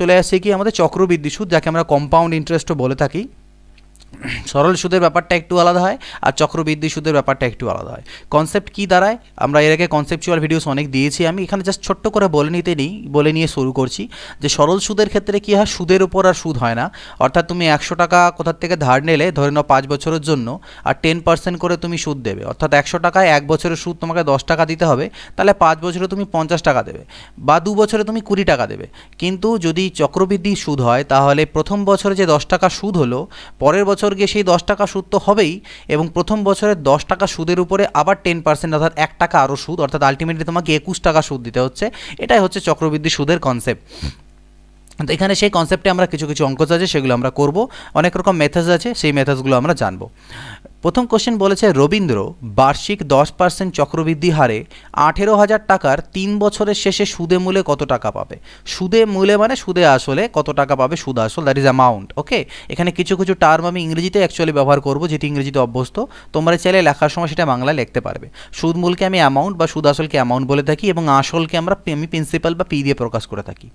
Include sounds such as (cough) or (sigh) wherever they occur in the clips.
চলে আসে কি আমাদের চক্রবৃদ্ধি সুদ যাকে আমরা কম্পাউন্ড ইন্টারেস্টও বলে থাকি সরল সুদের ব্যাপারটা একটু আলাদা হয় আর চক্রবৃদ্ধি সুদের ব্যাপারটা একটু আলাদা হয় কনসেপ্ট কী দাঁড়ায় আমরা এর আগে কনসেপচুয়াল ভিডিওস অনেক দিয়েছি আমি এখানে জাস্ট ছোট্ট করে বলে নিতে নেই বলে নিয়ে শুরু করছি যে সরল সুদের ক্ষেত্রে কী হয় সুদের উপর আর সুদ হয় না অর্থাৎ তুমি একশো টাকা কোথার থেকে ধার নিলে ধরে নাও পাঁচ বছরের জন্য আর টেন পার্সেন্ট করে তুমি সুদ দেবে অর্থাৎ একশো টাকায় এক বছরের সুদ তোমাকে দশ টাকা দিতে হবে তাহলে পাঁচ বছরে তুমি পঞ্চাশ টাকা দেবে বা দু বছরে তুমি কুড়ি টাকা দেবে কিন্তু যদি চক্রবৃদ্ধি সুদ হয় তাহলে প্রথম বছরে যে দশ টাকা সুদ হলো পরের বছর বছর গিয়ে সেই দশ টাকা সুদ তো হবেই এবং প্রথম বছরের দশ টাকা সুদের উপরে আবার টেন পার্সেন্ট অর্থাৎ এক টাকা আরও সুদ অর্থাৎ আলটিমেটলি তোমাকে একুশ টাকা সুদ দিতে হচ্ছে এটাই হচ্ছে চক্রবৃদ্ধি সুদের কনসেপ্ট তো এখানে সেই কনসেপ্টে আমরা কিছু কিছু অঙ্ক আছে সেগুলো আমরা করব অনেক রকম মেথডস আছে সেই মেথডসগুলো আমরা জানব প্রথম কোশ্চেন বলেছে রবীন্দ্র বার্ষিক দশ পার্সেন্ট চক্রবৃদ্ধি হারে আঠেরো হাজার টাকার তিন বছরের শেষে সুদে মূলে কত টাকা পাবে সুদে মূলে মানে সুদে আসলে কত টাকা পাবে সুদ আসল দ্যাট ইজ অ্যামাউন্ট ওকে এখানে কিছু কিছু টার্ম আমি ইংরেজিতে অ্যাকচুয়ালি ব্যবহার করব যেটি ইংরেজিতে অভ্যস্ত তোমরা চাইলে লেখার সময় সেটা বাংলায় লিখতে পারবে সুদ মূলকে আমি অ্যামাউন্ট বা সুদ আসলকে অ্যামাউন্ট বলে থাকি এবং আসলকে আমরা আমি প্রিন্সিপাল বা পি দিয়ে প্রকাশ করে থাকি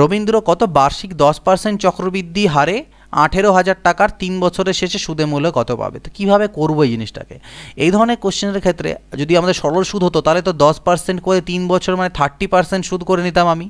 রবীন্দ্র কত বার্ষিক দশ পার্সেন্ট চক্রবৃদ্ধি হারে আঠেরো হাজার টাকার তিন বছরের শেষে সুদে মূল্য কত পাবে তো কীভাবে করবো এই জিনিসটাকে এই ধরনের কোশ্চেনের ক্ষেত্রে যদি আমাদের সরল সুদ হতো তাহলে তো দশ পার্সেন্ট করে তিন বছর মানে থার্টি পার্সেন্ট সুদ করে নিতাম আমি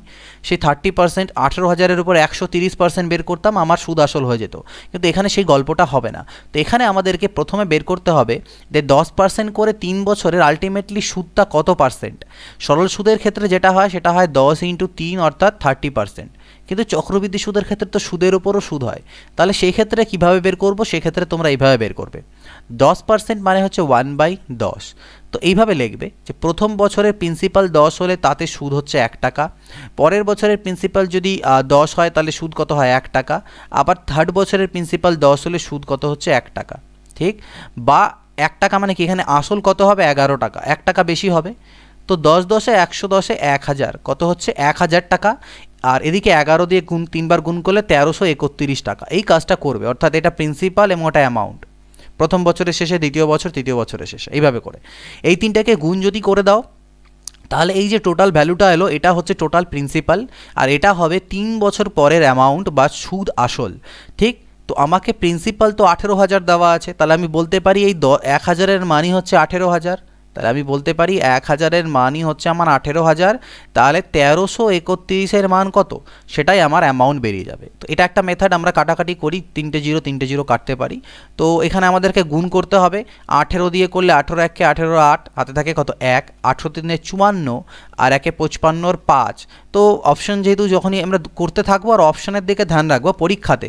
সেই থার্টি পার্সেন্ট আঠেরো হাজারের উপর একশো তিরিশ পার্সেন্ট বের করতাম আমার সুদ আসল হয়ে যেত কিন্তু এখানে সেই গল্পটা হবে না তো এখানে আমাদেরকে প্রথমে বের করতে হবে যে দশ পার্সেন্ট করে তিন বছরের আলটিমেটলি সুদটা কত পার্সেন্ট সরল সুদের ক্ষেত্রে যেটা হয় সেটা হয় দশ ইন্টু তিন অর্থাৎ থার্টি পার্সেন্ট কিন্তু চক্রবৃদ্ধি সুদের ক্ষেত্রে তো সুদের ওপরও সুদ হয় তাহলে সেই ক্ষেত্রে কিভাবে বের করব সেক্ষেত্রে তোমরা এইভাবে বের করবে দশ পার্সেন্ট মানে হচ্ছে ওয়ান বাই দশ তো এইভাবে লিখবে যে প্রথম বছরের প্রিন্সিপাল দশ হলে তাতে সুদ হচ্ছে এক টাকা পরের বছরের প্রিন্সিপাল যদি দশ হয় তাহলে সুদ কত হয় এক টাকা আবার থার্ড বছরের প্রিন্সিপাল দশ হলে সুদ কত হচ্ছে এক টাকা ঠিক বা এক টাকা মানে কি এখানে আসল কত হবে এগারো টাকা এক টাকা বেশি হবে তো দশ দশে একশো দশে এক হাজার কত হচ্ছে এক হাজার টাকা আর এদিকে এগারো দিয়ে গুণ তিনবার গুণ করলে তেরোশো একত্রিশ টাকা এই কাজটা করবে অর্থাৎ এটা প্রিন্সিপাল এবং ওটা অ্যামাউন্ট প্রথম বছরের শেষে দ্বিতীয় বছর তৃতীয় বছরের শেষে এইভাবে করে এই তিনটাকে গুণ যদি করে দাও তাহলে এই যে টোটাল ভ্যালুটা এলো এটা হচ্ছে টোটাল প্রিন্সিপাল আর এটা হবে তিন বছর পরের অ্যামাউন্ট বা সুদ আসল ঠিক তো আমাকে প্রিন্সিপাল তো আঠেরো হাজার দেওয়া আছে তাহলে আমি বলতে পারি এই দ এক হাজারের মানি হচ্ছে আঠেরো হাজার তাহলে আমি বলতে পারি এক হাজারের মানই হচ্ছে আমার আঠেরো হাজার তাহলে তেরোশো একত্রিশের মান কত সেটাই আমার অ্যামাউন্ট বেরিয়ে যাবে তো এটা একটা মেথড আমরা কাটাকাটি করি তিনটে জিরো তিনটে জিরো কাটতে পারি তো এখানে আমাদেরকে গুণ করতে হবে আঠেরো দিয়ে করলে আঠেরো এককে আঠেরো আট হাতে থাকে কত এক আঠেরো তিনের চুয়ান্ন আর একে পঁচপান্নর পাঁচ তো অপশন যেহেতু যখনই আমরা করতে থাকবো আর অপশনের দিকে ধ্যান রাখবো পরীক্ষাতে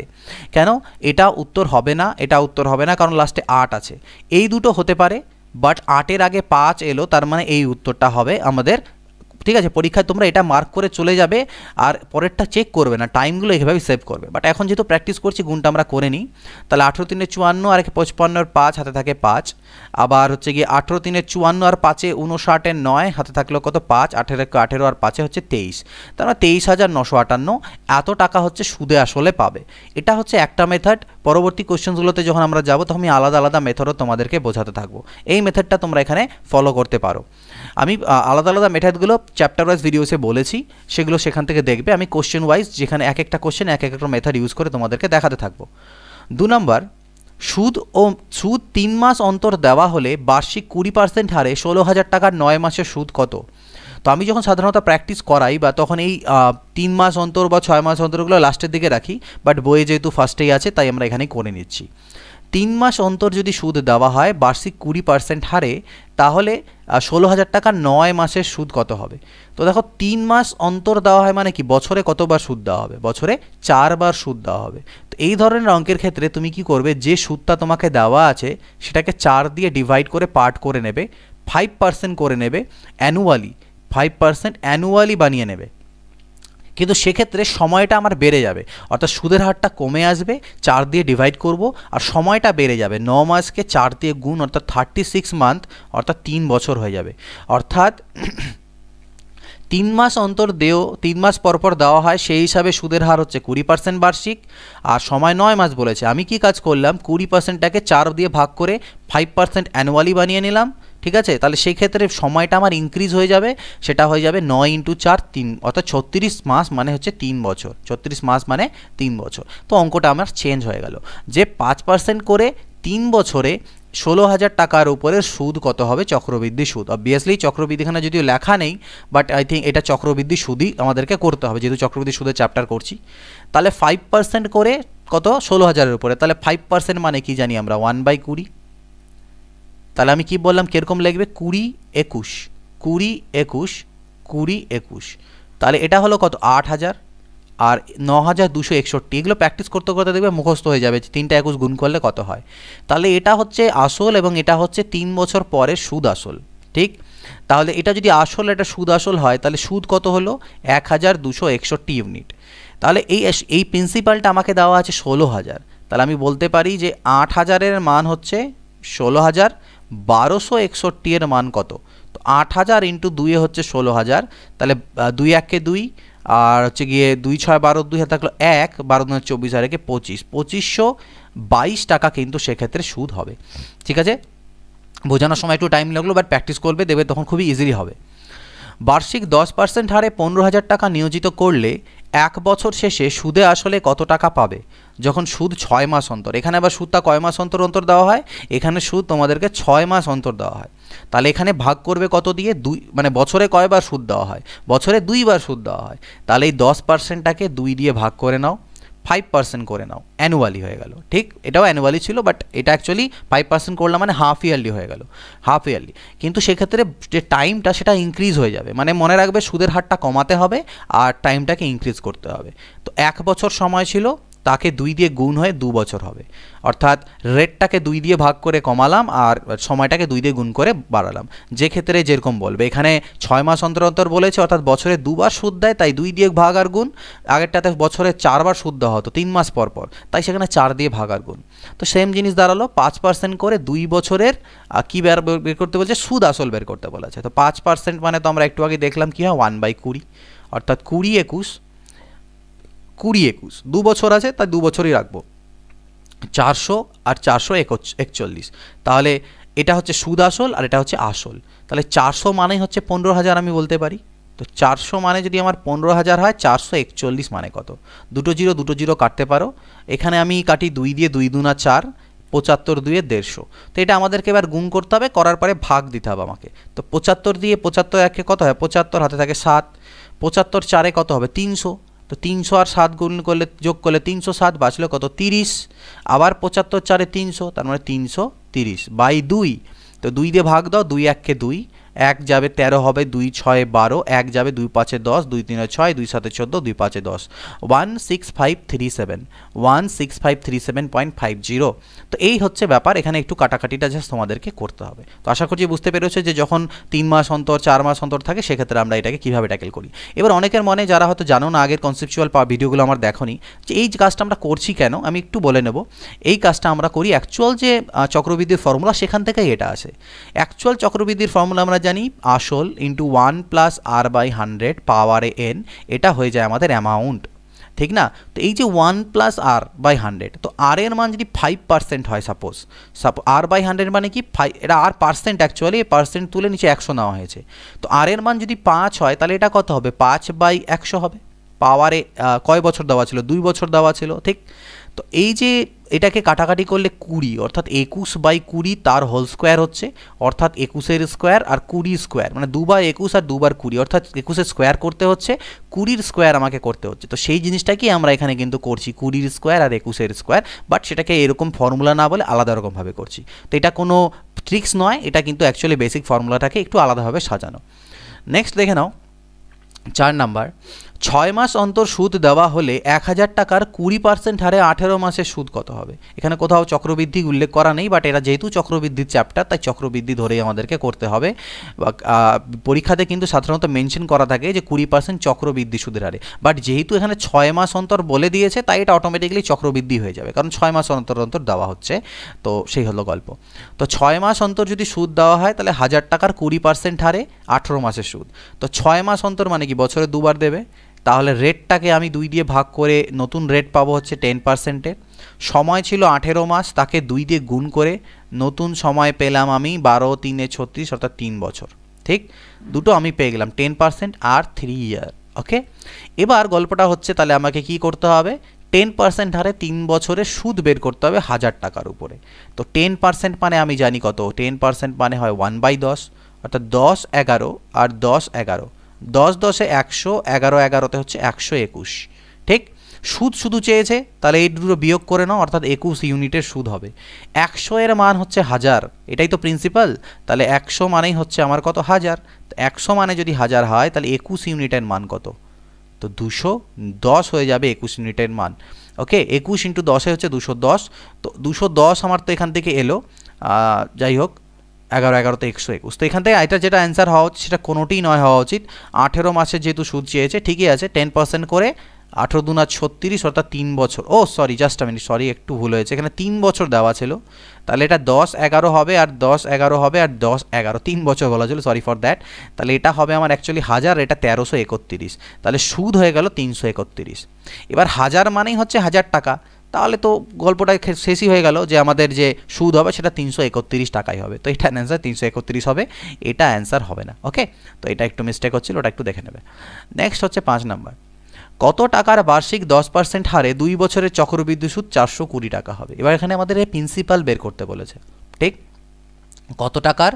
কেন এটা উত্তর হবে না এটা উত্তর হবে না কারণ লাস্টে আট আছে এই দুটো হতে পারে বাট আটের আগে পাঁচ এলো তার মানে এই উত্তরটা হবে আমাদের ঠিক আছে পরীক্ষায় তোমরা এটা মার্ক করে চলে যাবে আর পরেরটা চেক করবে না টাইমগুলো এইভাবে সেভ করবে বাট এখন যেহেতু প্র্যাকটিস করছি গুণটা আমরা করে নিই তাহলে আঠেরো তিনে চুয়ান্ন আর পঁচপান্নর পাঁচ হাতে থাকে পাঁচ আবার হচ্ছে গিয়ে আঠেরো তিনে চুয়ান্ন আর পাঁচে উনষাটের নয় হাতে থাকলো কত পাঁচ আঠেরো আঠেরো আর পাঁচে হচ্ছে তেইশ তার মানে তেইশ হাজার নশো আটান্ন এত টাকা হচ্ছে সুদে আসলে পাবে এটা হচ্ছে একটা মেথড পরবর্তী কোশ্চেনসগুলোতে যখন আমরা যাব তখন আমি আলাদা আলাদা মেথডও তোমাদেরকে বোঝাতে থাকবো এই মেথডটা তোমরা এখানে ফলো করতে পারো আমি আলাদা আলাদা মেথডগুলো চ্যাপ্টার ওয়াইজ ভিডিওসে বলেছি সেগুলো সেখান থেকে দেখবে আমি কোশ্চেন ওয়াইজ যেখানে এক একটা কোশ্চেন এক একটা মেথড ইউজ করে তোমাদেরকে দেখাতে থাকবো দু নম্বর সুদ ও সুদ তিন মাস অন্তর দেওয়া হলে বার্ষিক কুড়ি পার্সেন্ট হারে ষোলো হাজার টাকার নয় মাসের সুদ কত তো আমি যখন সাধারণত প্র্যাকটিস করাই বা তখন এই তিন মাস অন্তর বা ছয় মাস অন্তরগুলো লাস্টের দিকে রাখি বাট বইয়ে যেহেতু ফার্স্টেই আছে তাই আমরা এখানে করে নিচ্ছি তিন মাস অন্তর যদি সুদ দেওয়া হয় বার্ষিক কুড়ি পার্সেন্ট হারে তাহলে ষোলো হাজার টাকা নয় মাসের সুদ কত হবে তো দেখো তিন মাস অন্তর দেওয়া হয় মানে কি বছরে কতবার সুদ দেওয়া হবে বছরে চারবার সুদ দেওয়া হবে তো এই ধরনের অঙ্কের ক্ষেত্রে তুমি কি করবে যে সুদটা তোমাকে দেওয়া আছে সেটাকে চার দিয়ে ডিভাইড করে পার্ট করে নেবে ফাইভ পার্সেন্ট করে নেবে অ্যানুয়ালি ফাইভ পার্সেন্ট অ্যানুয়ালি বানিয়ে নেবে কিন্তু সেক্ষেত্রে সময়টা আমার বেড়ে যাবে অর্থাৎ সুদের হারটা কমে আসবে চার দিয়ে ডিভাইড করব আর সময়টা বেড়ে যাবে ন মাসকে চার দিয়ে গুণ অর্থাৎ থার্টি সিক্স মান্থ অর্থাৎ তিন বছর হয়ে যাবে অর্থাৎ (clears throat) তিন মাস অন্তর দেও তিন মাস পরপর দেওয়া হয় সেই হিসাবে সুদের হার হচ্ছে কুড়ি পার্সেন্ট বার্ষিক আর সময় নয় মাস বলেছে আমি কি কাজ করলাম কুড়ি পার্সেন্টটাকে চার দিয়ে ভাগ করে ফাইভ পার্সেন্ট অ্যানুয়ালি বানিয়ে নিলাম ঠিক আছে তাহলে সেই ক্ষেত্রে সময়টা আমার ইনক্রিজ হয়ে যাবে সেটা হয়ে যাবে নয় ইন্টু চার তিন অর্থাৎ ছত্রিশ মাস মানে হচ্ছে তিন বছর ছত্রিশ মাস মানে তিন বছর তো অঙ্কটা আমার চেঞ্জ হয়ে গেল যে পাঁচ পার্সেন্ট করে তিন বছরে ষোলো হাজার টাকার উপরে সুদ কত হবে চক্রবৃদ্ধি সুদ অবভিয়াসলি চক্রবৃদ্ধি এখানে যদিও লেখা নেই বাট আই থিঙ্ক এটা চক্রবৃদ্ধি সুদই আমাদেরকে করতে হবে যেহেতু চক্রবৃদ্ধি সুদের চ্যাপ্টার করছি তাহলে ফাইভ পার্সেন্ট করে কত ষোলো হাজারের উপরে তাহলে ফাইভ পার্সেন্ট মানে কি জানি আমরা ওয়ান বাই কুড়ি তাহলে আমি কি বললাম কীরকম লাগবে কুড়ি একুশ কুড়ি একুশ কুড়ি একুশ তাহলে এটা হলো কত আট হাজার আর ন হাজার দুশো একষট্টি এগুলো প্র্যাকটিস করতে করতে দেখবে মুখস্থ হয়ে যাবে তিনটা একুশ গুণ করলে কত হয় তাহলে এটা হচ্ছে আসল এবং এটা হচ্ছে তিন বছর পরে সুদ আসল ঠিক তাহলে এটা যদি আসল এটা সুদ আসল হয় তাহলে সুদ কত হলো এক হাজার দুশো একষট্টি ইউনিট তাহলে এই এই প্রিন্সিপালটা আমাকে দেওয়া আছে ষোলো হাজার তাহলে আমি বলতে পারি যে আট হাজারের মান হচ্ছে ষোলো হাজার বারোশো একষট্টি এর মান কত তো আট হাজার ইন্টু দুইয়ে হচ্ছে ষোলো হাজার তাহলে দুই একে দুই আর হচ্ছে গিয়ে দুই ছয় বারো দুই হাজার থাকলো এক বারো হাজার চব্বিশ হাজার একে পঁচিশ পঁচিশশো বাইশ টাকা কিন্তু সেক্ষেত্রে সুদ হবে ঠিক আছে বোঝানোর সময় একটু টাইম লাগলো বাট প্র্যাকটিস করবে দেবে তখন খুবই ইজিলি হবে বার্ষিক দশ পার্সেন্ট হারে পনেরো হাজার টাকা নিয়োজিত করলে এক বছর শেষে সুদে আসলে কত টাকা পাবে যখন সুদ ছয় মাস অন্তর এখানে আবার সুদটা কয় মাস অন্তর অন্তর দেওয়া হয় এখানে সুদ তোমাদেরকে ছয় মাস অন্তর দেওয়া হয় তাহলে এখানে ভাগ করবে কত দিয়ে দুই মানে বছরে কয়বার সুদ দেওয়া হয় বছরে দুইবার সুদ দেওয়া হয় তাহলে এই দশ পার্সেন্টটাকে দুই দিয়ে ভাগ করে নাও ফাইভ পার্সেন্ট করে নাও অ্যানুয়ালি হয়ে গেল ঠিক এটাও অ্যানুয়ালি ছিল বাট এটা অ্যাকচুয়ালি ফাইভ পার্সেন্ট করলাম মানে হাফ ইয়ারলি হয়ে গেল হাফ ইয়ারলি কিন্তু সেক্ষেত্রে যে টাইমটা সেটা ইনক্রিজ হয়ে যাবে মানে মনে রাখবে সুদের হারটা কমাতে হবে আর টাইমটাকে ইনক্রিজ করতে হবে তো এক বছর সময় ছিল তাকে দুই দিয়ে গুণ হয়ে দু বছর হবে অর্থাৎ রেটটাকে দুই দিয়ে ভাগ করে কমালাম আর সময়টাকে দুই দিয়ে গুণ করে বাড়ালাম যে ক্ষেত্রে যেরকম বলবে এখানে ছয় মাস অন্তর অন্তর বলেছে অর্থাৎ বছরে দুবার সুদ দেয় তাই দুই দিয়ে ভাগ আর গুণ আগেরটাতে বছরে চারবার সুদ দেওয়া হতো তিন মাস পর পর তাই সেখানে চার দিয়ে ভাগ আর গুণ তো সেম জিনিস দাঁড়ালো পাঁচ পার্সেন্ট করে দুই বছরের কী বের বের করতে বলছে সুদ আসল বের করতে বলেছে তো পাঁচ পার্সেন্ট মানে তো আমরা একটু আগে দেখলাম কী হয় ওয়ান বাই কুড়ি অর্থাৎ কুড়ি একুশ কুড়ি একুশ দু বছর আছে তাই দু বছরই রাখবো চারশো আর চারশো একচল্লিশ তাহলে এটা হচ্ছে সুদ আসল আর এটা হচ্ছে আসল তাহলে চারশো মানেই হচ্ছে পনেরো হাজার আমি বলতে পারি তো চারশো মানে যদি আমার পনেরো হাজার হয় চারশো একচল্লিশ মানে কত দুটো জিরো দুটো জিরো কাটতে পারো এখানে আমি কাটি দুই দিয়ে দুই দুনা চার পঁচাত্তর দুয়ে দেড়শো তো এটা আমাদেরকে এবার গুণ করতে হবে করার পরে ভাগ দিতে হবে আমাকে তো পঁচাত্তর দিয়ে পঁচাত্তর একে কত হয় পঁচাত্তর হাতে থাকে সাত পঁচাত্তর চারে কত হবে তিনশো তো তিনশো আর সাত গুণ করলে যোগ করলে তিনশো সাত বাঁচলে কত তিরিশ আবার পঁচাত্তর চারে তিনশো তার মানে তিনশো তিরিশ বাই দুই তো দুই দিয়ে ভাগ দাও দুই এককে দুই এক যাবে ১৩ হবে দুই ছয় বারো এক যাবে দুই পাঁচে দশ দুই তিনে ছয় দুই সাথে চোদ্দো দুই পাঁচে দশ one six five three seven one six five three seven point five zero তো এই হচ্ছে ব্যাপার এখানে একটু কাটাকাটিটা জাস্ট তোমাদেরকে করতে হবে তো আশা করছি বুঝতে পেরেছে যে যখন তিন মাস অন্তর চার মাস অন্তর থাকে সেক্ষেত্রে আমরা এটাকে কীভাবে ট্যাকেল করি এবার অনেকের মনে যারা হয়তো জানো না আগের কনসেপচুয়াল ভিডিওগুলো আমার দেখনি যে এই কাজটা আমরা করছি কেন আমি একটু বলে নেব এই কাজটা আমরা করি অ্যাকচুয়াল যে চক্রবৃদ্ধির ফর্মুলা সেখান থেকেই এটা আসে অ্যাকচুয়াল চক্রবৃদ্ধির ফর্মুলা আমরা জানি আসল into one plus R by hundred পাওয়ারে এন এটা হয়ে যায় আমাদের অ্যামাউন্ট ঠিক না তো এই যে one plus R by hundred তো আর এর মান যদি ফাইভ পার্সেন্ট হয় সাপোজ সাপো আর বাই হান্ড্রেড মানে কি ফাইভ এটা আর পার্সেন্ট অ্যাকচুয়ালি পার্সেন্ট তুলে নিচে একশো নেওয়া হয়েছে তো আর এর মান যদি পাঁচ হয় তাহলে এটা কত হবে পাঁচ বাই একশো হবে পাওয়ারে কয় বছর দেওয়া ছিল দুই বছর দেওয়া ছিল ঠিক তো এই যে এটাকে কাটাকাটি করলে কুড়ি অর্থাৎ একুশ বাই কুড়ি তার হোল স্কোয়ার হচ্ছে অর্থাৎ একুশের স্কোয়ার আর কুড়ি স্কোয়ার মানে দুবার একুশ আর দুবার কুড়ি অর্থাৎ একুশের স্কোয়ার করতে হচ্ছে কুড়ির স্কোয়ার আমাকে করতে হচ্ছে তো সেই জিনিসটাকেই আমরা এখানে কিন্তু করছি কুড়ির স্কোয়ার আর একুশের স্কোয়ার বাট সেটাকে এরকম ফর্মুলা না বলে আলাদা রকমভাবে করছি তো এটা কোনো ট্রিক্স নয় এটা কিন্তু অ্যাকচুয়ালি বেসিক ফর্মুলাটাকে একটু আলাদাভাবে সাজানো নেক্সট দেখে নাও চার নাম্বার ছয় মাস অন্তর সুদ দেওয়া হলে এক হাজার টাকার কুড়ি পার্সেন্ট হারে আঠেরো মাসের সুদ কত হবে এখানে কোথাও চক্রবৃদ্ধি উল্লেখ করা নেই বাট এরা যেহেতু চক্রবৃদ্ধির চ্যাপ্টার তাই চক্রবৃদ্ধি ধরেই আমাদেরকে করতে হবে পরীক্ষাতে কিন্তু সাধারণত মেনশন করা থাকে যে কুড়ি পার্সেন্ট চক্রবৃদ্ধি সুদের হারে বাট যেহেতু এখানে ছয় মাস অন্তর বলে দিয়েছে তাই এটা অটোমেটিকলি চক্রবৃদ্ধি হয়ে যাবে কারণ ছয় মাস অন্তর অন্তর দেওয়া হচ্ছে তো সেই হলো গল্প তো ছয় মাস অন্তর যদি সুদ দেওয়া হয় তাহলে হাজার টাকার কুড়ি পার্সেন্ট হারে আঠেরো মাসের সুদ তো ছয় মাস অন্তর মানে কি বছরে দুবার দেবে তাহলে রেটটাকে আমি দুই দিয়ে ভাগ করে নতুন রেট পাবো হচ্ছে টেন পার্সেন্টের সময় ছিল আঠেরো মাস তাকে দুই দিয়ে গুণ করে নতুন সময় পেলাম আমি বারো তিনে ছত্রিশ অর্থাৎ তিন বছর ঠিক দুটো আমি পেয়ে গেলাম টেন পার্সেন্ট আর থ্রি ইয়ার ওকে এবার গল্পটা হচ্ছে তাহলে আমাকে কি করতে হবে টেন পার্সেন্ট হারে তিন বছরে সুদ বের করতে হবে হাজার টাকার উপরে তো টেন পার্সেন্ট মানে আমি জানি কত টেন পার্সেন্ট মানে হয় ওয়ান বাই দশ অর্থাৎ দশ এগারো আর দশ এগারো দশ দশে একশো এগারো এগারোতে হচ্ছে একশো একুশ ঠিক সুদ শুধু চেয়েছে তাহলে এই দুটো বিয়োগ করে নাও অর্থাৎ একুশ ইউনিটের সুদ হবে একশো এর মান হচ্ছে হাজার এটাই তো প্রিন্সিপাল তাহলে একশো মানেই হচ্ছে আমার কত হাজার একশো মানে যদি হাজার হয় তাহলে একুশ ইউনিটের মান কত তো দুশো দশ হয়ে যাবে একুশ ইউনিটের মান ওকে একুশ ইন্টু দশে হচ্ছে দুশো দশ তো দুশো দশ আমার তো এখান থেকে এলো যাই হোক এগারো এগারোতে একশো একুশ তো এখান থেকে এটা যেটা অ্যান্সার হওয়া উচিত সেটা কোনোটি নয় হওয়া উচিত আঠেরো মাসে যেহেতু সুদ চেয়েছে ঠিকই আছে টেন পার্সেন্ট করে আঠেরো দুনা ছত্রিশ অর্থাৎ তিন বছর ও সরি জাস্ট আমি সরি একটু ভুল হয়েছে এখানে তিন বছর দেওয়া ছিল তাহলে এটা দশ এগারো হবে আর দশ এগারো হবে আর দশ এগারো তিন বছর বলা ছিল সরি ফর দ্যাট তাহলে এটা হবে আমার অ্যাকচুয়ালি হাজার এটা তেরোশো একত্রিশ তাহলে সুদ হয়ে গেল তিনশো একত্রিশ এবার হাজার মানেই হচ্ছে হাজার টাকা তাহলে তো গল্পটা শেষই হয়ে গেল যে আমাদের যে সুদ হবে সেটা তিনশো একত্রিশ টাকাই হবে তো এটা অ্যান্সার তিনশো একত্রিশ হবে এটা অ্যান্সার হবে না ওকে তো এটা একটু মিস্টেক হচ্ছিল ওটা একটু দেখে নেবে নেক্সট হচ্ছে পাঁচ নাম্বার কত টাকার বার্ষিক দশ পার্সেন্ট হারে দুই বছরের চক্রবৃদ্ধি সুদ চারশো কুড়ি টাকা হবে এবার এখানে আমাদের প্রিন্সিপাল বের করতে বলেছে ঠিক কত টাকার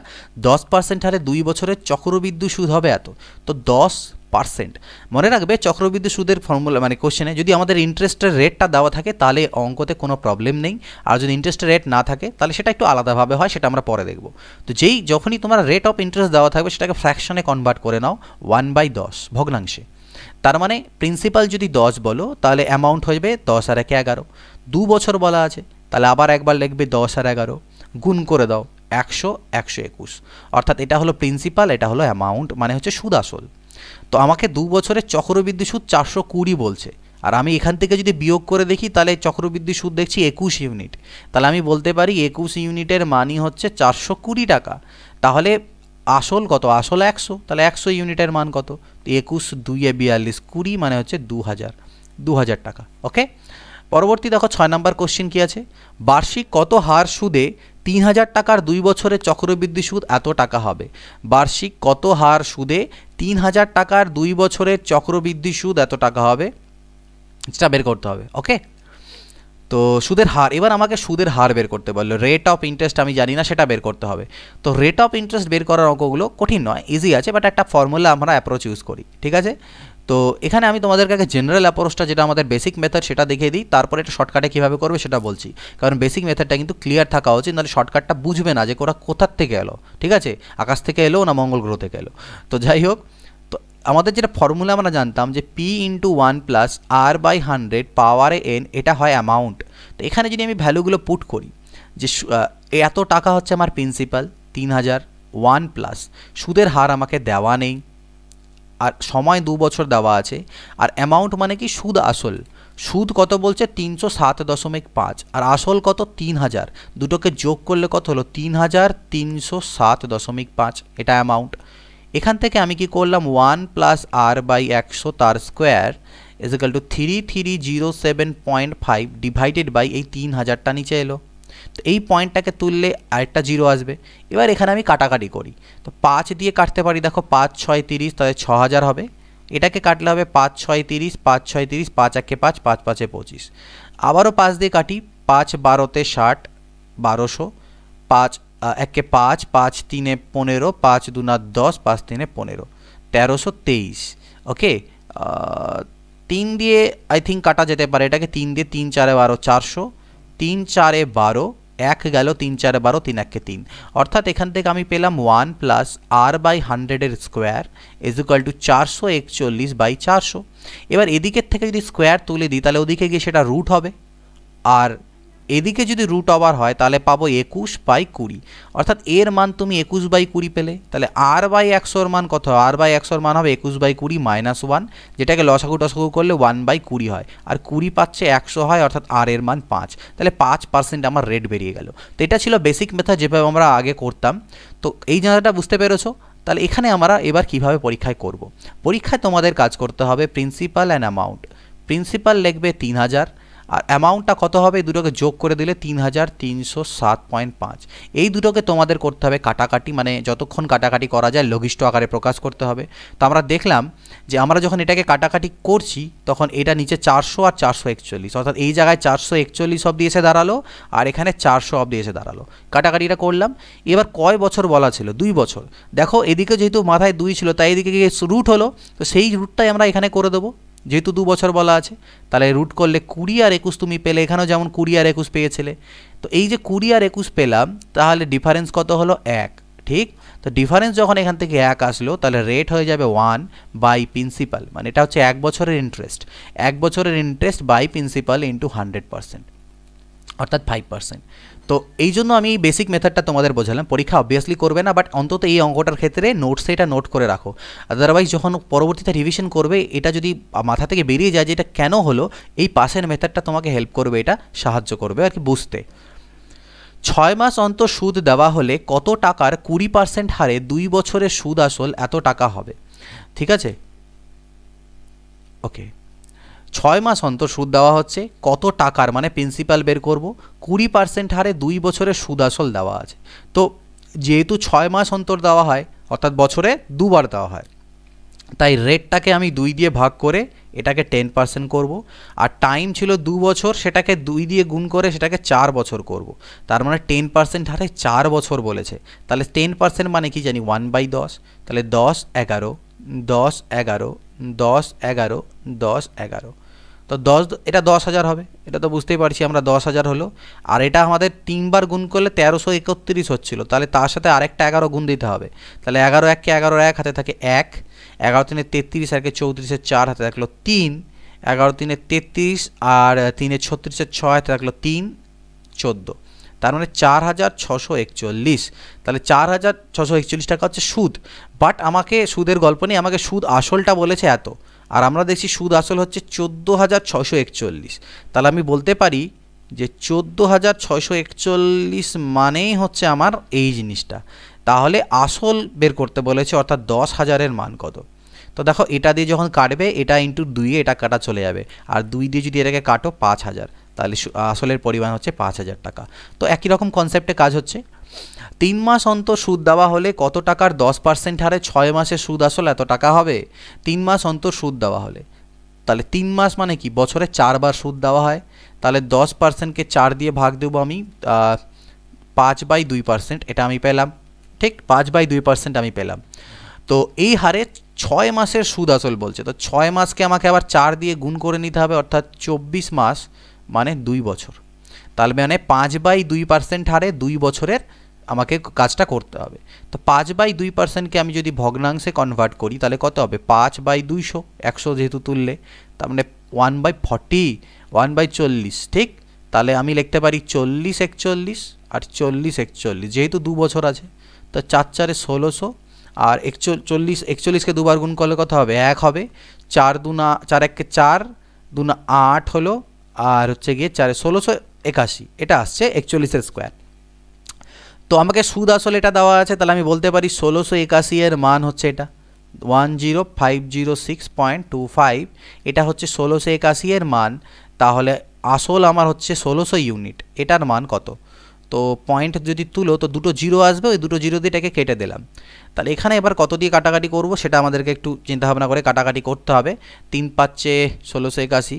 দশ পার্সেন্ট হারে দুই বছরের চক্রবৃদ্ধি সুদ হবে এত তো দশ পার্সেন্ট মনে রাখবে চক্রবৃদ্ধি সুদের ফর্মুলা মানে কোশ্চেনে যদি আমাদের ইন্টারেস্টের রেটটা দেওয়া থাকে তাহলে অঙ্কতে কোনো প্রবলেম নেই আর যদি ইন্টারেস্টের রেট না থাকে তাহলে সেটা একটু আলাদাভাবে হয় সেটা আমরা পরে দেখব তো যেই যখনই তোমার রেট অফ ইন্টারেস্ট দেওয়া থাকবে সেটাকে ফ্র্যাকশনে কনভার্ট করে নাও ওয়ান বাই দশ ভগ্নাংশে তার মানে প্রিন্সিপাল যদি দশ বলো তাহলে অ্যামাউন্ট হয়ে যাবে দশ আর একে এগারো দু বছর বলা আছে তাহলে আবার একবার লিখবে দশ আর এগারো গুণ করে দাও একশো একশো একুশ অর্থাৎ এটা হলো প্রিন্সিপাল এটা হলো অ্যামাউন্ট মানে হচ্ছে সুদ আসল তো আমাকে দু বছরের চক্রবৃদ্ধি সুদ চারশো কুড়ি বলছে আর আমি এখান থেকে যদি বিয়োগ করে দেখি তাহলে চক্রবৃদ্ধি সুদ দেখছি একুশ ইউনিট তাহলে আমি বলতে পারি একুশ ইউনিটের মানি হচ্ছে চারশো কুড়ি টাকা তাহলে আসল কত আসল একশো তাহলে একশো ইউনিটের মান কত একুশ দুইয়ে বিয়াল্লিশ কুড়ি মানে হচ্ছে দু হাজার দু হাজার টাকা ওকে পরবর্তী দেখো ছয় নম্বর কোশ্চেন কী আছে বার্ষিক কত হার সুদে তিন হাজার টাকার দুই বছরের চক্রবৃদ্ধি সুদ এত টাকা হবে বার্ষিক কত হার সুদে তিন হাজার টাকার দুই বছরের চক্রবৃদ্ধি সুদ এত টাকা হবে সেটা বের করতে হবে ওকে তো সুদের হার এবার আমাকে সুদের হার বের করতে বললো রেট অফ ইন্টারেস্ট আমি জানি না সেটা বের করতে হবে তো রেট অফ ইন্টারেস্ট বের করার অঙ্কগুলো কঠিন নয় ইজি আছে বাট একটা ফর্মুলা আমরা অ্যাপ্রোচ ইউজ করি ঠিক আছে তো এখানে আমি তোমাদেরকে আগে জেনারেল অ্যাপ্রোচটা যেটা আমাদের বেসিক মেথড সেটা দেখিয়ে দিই তারপরে এটা শর্টকাটে কীভাবে করবে সেটা বলছি কারণ বেসিক মেথডটা কিন্তু ক্লিয়ার থাকা উচিত নাহলে শর্টকাটটা বুঝবে না যে ওরা কোথার থেকে এলো ঠিক আছে আকাশ থেকে এলো না মঙ্গল গ্রহ থেকে এলো তো যাই হোক তো আমাদের যেটা ফর্মুলা আমরা জানতাম যে P into one plus R by hundred power n এটা হয় অ্যামাউন্ট তো এখানে যদি আমি ভ্যালুগুলো পুট করি যে এত টাকা হচ্ছে আমার প্রিন্সিপাল তিন হাজার ওয়ান প্লাস সুদের হার আমাকে দেওয়া নেই আর সময় দু বছর দেওয়া আছে আর অ্যামাউন্ট মানে কি সুদ আসল সুদ কত বলছে তিনশো সাত দশমিক পাঁচ আর আসল কত তিন হাজার দুটোকে যোগ করলে কত হলো তিন হাজার তিনশো সাত দশমিক পাঁচ এটা অ্যামাউন্ট এখান থেকে আমি কি করলাম ওয়ান প্লাস আর বাই একশো তার square is equal to three three zero seven point five divided by এই তিন হাজারটা নিচে এলো তো এই পয়েন্টটাকে তুললে আরেকটা জিরো আসবে এবার এখানে আমি কাটাকাটি করি তো পাঁচ দিয়ে কাটতে পারি দেখো পাঁচ ছয় তিরিশ তাহলে ছ হাজার হবে এটাকে কাটলে হবে পাঁচ ছয় তিরিশ পাঁচ ছয় তিরিশ পাঁচ একে পাঁচ পাঁচ পাঁচে পঁচিশ আবারও পাঁচ দিয়ে কাটি পাঁচ বারোতে ষাট বারোশো পাঁচ একে পাঁচ পাঁচ তিনে পনেরো পাঁচ দুনা দশ পাঁচ তিনে পনেরো তেরোশো তেইশ ওকে তিন দিয়ে আই থিঙ্ক কাটা যেতে পারে এটাকে তিন দিয়ে তিন চারে বারো চারশো তিন চারে বারো এক গেল তিন চার বারো তিন এককে তিন অর্থাৎ এখান থেকে আমি পেলাম ওয়ান প্লাস আর বাই হান্ড্রেডের স্কোয়ার ইকাল টু চারশো একচল্লিশ বাই চারশো এবার এদিকের থেকে যদি স্কোয়ার তুলে দিই তাহলে ওদিকে গিয়ে সেটা রুট হবে আর এদিকে যদি রুট ওভার হয় তাহলে পাবো একুশ বাই কুড়ি অর্থাৎ এর মান তুমি একুশ বাই কুড়ি পেলে তাহলে আর বাই একশোর মান কত হয় আর বাই একশোর মান হবে একুশ বাই কুড়ি মাইনাস ওয়ান যেটাকে লসাকু টসাকু করলে ওয়ান বাই কুড়ি হয় আর কুড়ি পাচ্ছে একশো হয় অর্থাৎ আর এর মান পাঁচ তাহলে পাঁচ পার্সেন্ট আমার রেট বেরিয়ে গেল তো এটা ছিল বেসিক মেথড যেভাবে আমরা আগে করতাম তো এই জায়গাটা বুঝতে পেরেছো তাহলে এখানে আমরা এবার কিভাবে পরীক্ষায় করব। পরীক্ষায় তোমাদের কাজ করতে হবে প্রিন্সিপাল অ্যান্ড অ্যামাউন্ট প্রিন্সিপাল লিখবে তিন হাজার আর অ্যামাউন্টটা কত হবে এই দুটোকে যোগ করে দিলে তিন হাজার তিনশো সাত পয়েন্ট পাঁচ এই দুটোকে তোমাদের করতে হবে কাটাকাটি মানে যতক্ষণ কাটাকাটি করা যায় লঘিষ্ঠ আকারে প্রকাশ করতে হবে তো আমরা দেখলাম যে আমরা যখন এটাকে কাটাকাটি করছি তখন এটা নিচে চারশো আর চারশো একচল্লিশ অর্থাৎ এই জায়গায় চারশো একচল্লিশ অব্দি এসে দাঁড়ালো আর এখানে চারশো অব্দি এসে দাঁড়ালো কাটাকাটিটা করলাম এবার কয় বছর বলা ছিল দুই বছর দেখো এদিকে যেহেতু মাথায় দুই ছিল তাই এদিকে রুট হলো তো সেই রুটটাই আমরা এখানে করে দেবো যেহেতু দু বছর বলা আছে তাহলে রুট করলে কুড়ি আর একুশ তুমি পেলে এখানেও যেমন কুড়ি আর একুশ পেয়েছিলে তো এই যে কুড়ি আর একুশ পেলাম তাহলে ডিফারেন্স কত হলো এক ঠিক তো ডিফারেন্স যখন এখান থেকে এক আসলো তাহলে রেট হয়ে যাবে ওয়ান বাই প্রিন্সিপাল মানে এটা হচ্ছে এক বছরের ইন্টারেস্ট এক বছরের interest by principal into hundred percent অর্থাৎ ফাইভ পার্সেন্ট তো এই জন্য আমি এই বেসিক মেথডটা তোমাদের বোঝালাম পরীক্ষা অবভিয়াসলি করবে না বাট অন্তত এই অঙ্কটার ক্ষেত্রে নোটসে এটা নোট করে রাখো আদারওয়াইজ যখন পরবর্তীতে রিভিশন করবে এটা যদি মাথা থেকে বেরিয়ে যায় যে এটা কেন হলো এই পাসের মেথডটা তোমাকে হেল্প করবে এটা সাহায্য করবে আর কি বুঝতে ছয় মাস অন্তর সুদ দেওয়া হলে কত টাকার কুড়ি পার্সেন্ট হারে দুই বছরের সুদ আসল এত টাকা হবে ঠিক আছে ওকে ছয় মাস অন্তর সুদ দেওয়া হচ্ছে কত টাকার মানে প্রিন্সিপাল বের করব কুড়ি পার্সেন্ট হারে দুই বছরের সুদ আসল দেওয়া আছে তো যেহেতু ছয় মাস অন্তর দেওয়া হয় অর্থাৎ বছরে দুবার দেওয়া হয় তাই রেটটাকে আমি দুই দিয়ে ভাগ করে এটাকে টেন পার্সেন্ট করবো আর টাইম ছিল দু বছর সেটাকে দুই দিয়ে গুণ করে সেটাকে চার বছর করব। তার মানে টেন পার্সেন্ট হারে চার বছর বলেছে তাহলে টেন পার্সেন্ট মানে কি জানি ওয়ান বাই দশ তাহলে দশ এগারো দশ এগারো দশ এগারো দশ এগারো তো দশ এটা দশ হাজার হবে এটা তো বুঝতেই পারছি আমরা দশ হাজার হলো আর এটা আমাদের তিনবার গুণ করলে তেরোশো একত্রিশ হচ্ছিলো তাহলে তার সাথে আরেকটা এগারো গুণ দিতে হবে তাহলে এগারো এককে এগারো এক হাতে থাকে এক এগারো তিনে তেত্রিশ আরকে চৌত্রিশের চার হাতে থাকলো তিন এগারো তিনে তেত্রিশ আর তিনে ছত্রিশের ছয় হাতে থাকলো তিন চোদ্দো তার মানে চার হাজার ছশো একচল্লিশ তাহলে চার হাজার ছশো একচল্লিশ টাকা হচ্ছে সুদ বাট আমাকে সুদের গল্প নেই আমাকে সুদ আসলটা বলেছে এত আর আমরা দেখছি সুদ আসল হচ্ছে চোদ্দো হাজার ছশো একচল্লিশ তাহলে আমি বলতে পারি যে চোদ্দো হাজার ছশো একচল্লিশ মানেই হচ্ছে আমার এই জিনিসটা তাহলে আসল বের করতে বলেছে অর্থাৎ দশ হাজারের মান কত তো দেখো এটা দিয়ে যখন কাটবে এটা ইন্টু দুইয়ে এটা কাটা চলে যাবে আর দুই দিয়ে যদি এটাকে কাটো পাঁচ হাজার তাহলে আসলের পরিমাণ হচ্ছে পাঁচ হাজার টাকা তো একই রকম কনসেপ্টে কাজ হচ্ছে তিন মাস অন্তর সুদ দেওয়া হলে কত টাকার দশ পার্সেন্ট হারে ছয় মাসে সুদ আসল এত টাকা হবে তিন মাস অন্তর সুদ দেওয়া হলে তাহলে তিন মাস মানে কি বছরে চারবার সুদ দেওয়া হয় তাহলে দশ পার্সেন্টকে চার দিয়ে ভাগ দেবো আমি পাঁচ বাই দুই পার্সেন্ট এটা আমি পেলাম ঠিক পাঁচ বাই দুই পার্সেন্ট আমি পেলাম তো এই হারে ছয় মাসের সুদ আসল বলছে তো ছয় মাসকে আমাকে আবার চার দিয়ে গুণ করে নিতে হবে অর্থাৎ চব্বিশ মাস মানে দুই বছর তাহলে মানে পাঁচ বাই দুই পার্সেন্ট হারে দুই বছরের আমাকে কাজটা করতে হবে তো পাঁচ বাই দুই পার্সেন্টকে আমি যদি ভগ্নাংশে কনভার্ট করি তাহলে কত হবে পাঁচ বাই দুইশো একশো যেহেতু তুললে তার মানে one by forty one by চল্লিশ ঠিক তাহলে আমি লিখতে পারি চল্লিশ একচল্লিশ আর চল্লিশ একচল্লিশ যেহেতু দু বছর আছে তো চার চারে ষোলোশো আর একচল চল্লিশ একচল্লিশকে দুবার গুণ করলে কত হবে এক হবে চার দুনা চার এককে চার দুনা আট হলো আর হচ্ছে গিয়ে চারে ষোলোশো একাশি এটা আসছে একচল্লিশের স্কোয়ার তো আমাকে সুদ আসলে এটা দেওয়া আছে তাহলে আমি বলতে পারি ষোলোশো একাশি এর মান হচ্ছে এটা one zero five zero six point two five এটা হচ্ছে ষোলোশো একাশি এর মান তাহলে আসল আমার হচ্ছে ষোলোশো ইউনিট এটার মান কত তো পয়েন্ট যদি তুলো তো দুটো জিরো আসবে ওই দুটো জিরো দিয়ে এটাকে কেটে দিলাম তাহলে এখানে এবার কত দিয়ে কাটাকাটি করব সেটা আমাদেরকে একটু চিন্তাভাবনা করে কাটাকাটি করতে হবে তিন পাচ্ছে ষোলোশো একাশি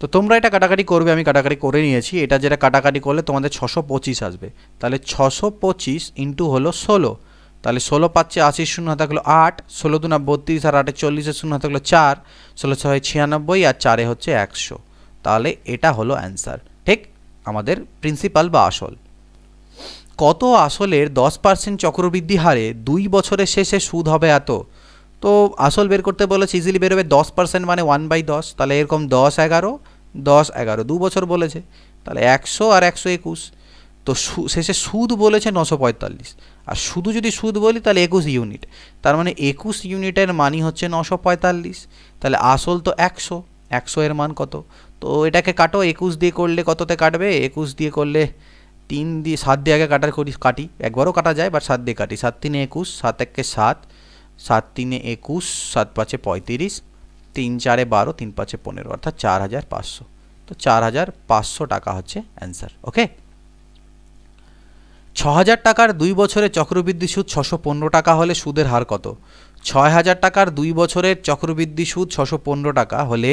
তো তোমরা এটা কাটাকাটি করবে আমি কাটাকাটি করে নিয়েছি এটা যেটা কাটাকাটি করলে তোমাদের ছশো পঁচিশ আসবে তাহলে ছশো পঁচিশ ইন্টু হলো ষোলো তাহলে ষোলো পাচ্ছে আশির শূন্য থাকলো আট ষোলো দুনা বত্রিশ আর আটে চল্লিশের শূন্য থাকলো চার ষোলো ছয় ছিয়ানব্বই আর চারে হচ্ছে একশো তাহলে এটা হলো অ্যান্সার ঠিক আমাদের প্রিন্সিপাল বা আসল কত আসলের দশ পার্সেন্ট চক্রবৃদ্ধি হারে দুই বছরের শেষে সুদ হবে এত তো আসল বের করতে বলেছে ইজিলি বেরোবে দশ পার্সেন্ট মানে ওয়ান বাই দশ তাহলে এরকম দশ এগারো দশ এগারো দু বছর বলেছে তাহলে একশো আর একশো একুশ তো শেষে সুদ বলেছে নশো পঁয়তাল্লিশ আর শুধু যদি সুদ বলি তাহলে একুশ ইউনিট তার মানে একুশ ইউনিটের মানই হচ্ছে নশো পঁয়তাল্লিশ তাহলে আসল তো একশো একশো এর মান কত তো এটাকে কাটো একুশ দিয়ে করলে কততে কাটবে একুশ দিয়ে করলে তিন দিয়ে সাত দিয়ে আগে কাটার করি কাটি একবারও কাটা যায় বা সাত দিয়ে কাটি সাত তিনে একুশ সাত এককে সাত সাত তিনে একুশ সাত পাঁচে পঁয়ত্রিশ তিন চারে বারো তিন পাঁচে পনেরো অর্থাৎ চার হাজার পাঁচশো তো চার হাজার পাঁচশো টাকা হচ্ছে অ্যান্সার ওকে ছ হাজার টাকার দুই বছরে চক্রবৃদ্ধি সুদ ছশো পনেরো টাকা হলে সুদের হার কত ছয় হাজার টাকার দুই বছরের চক্রবৃদ্ধি সুদ ছশো পনেরো টাকা হলে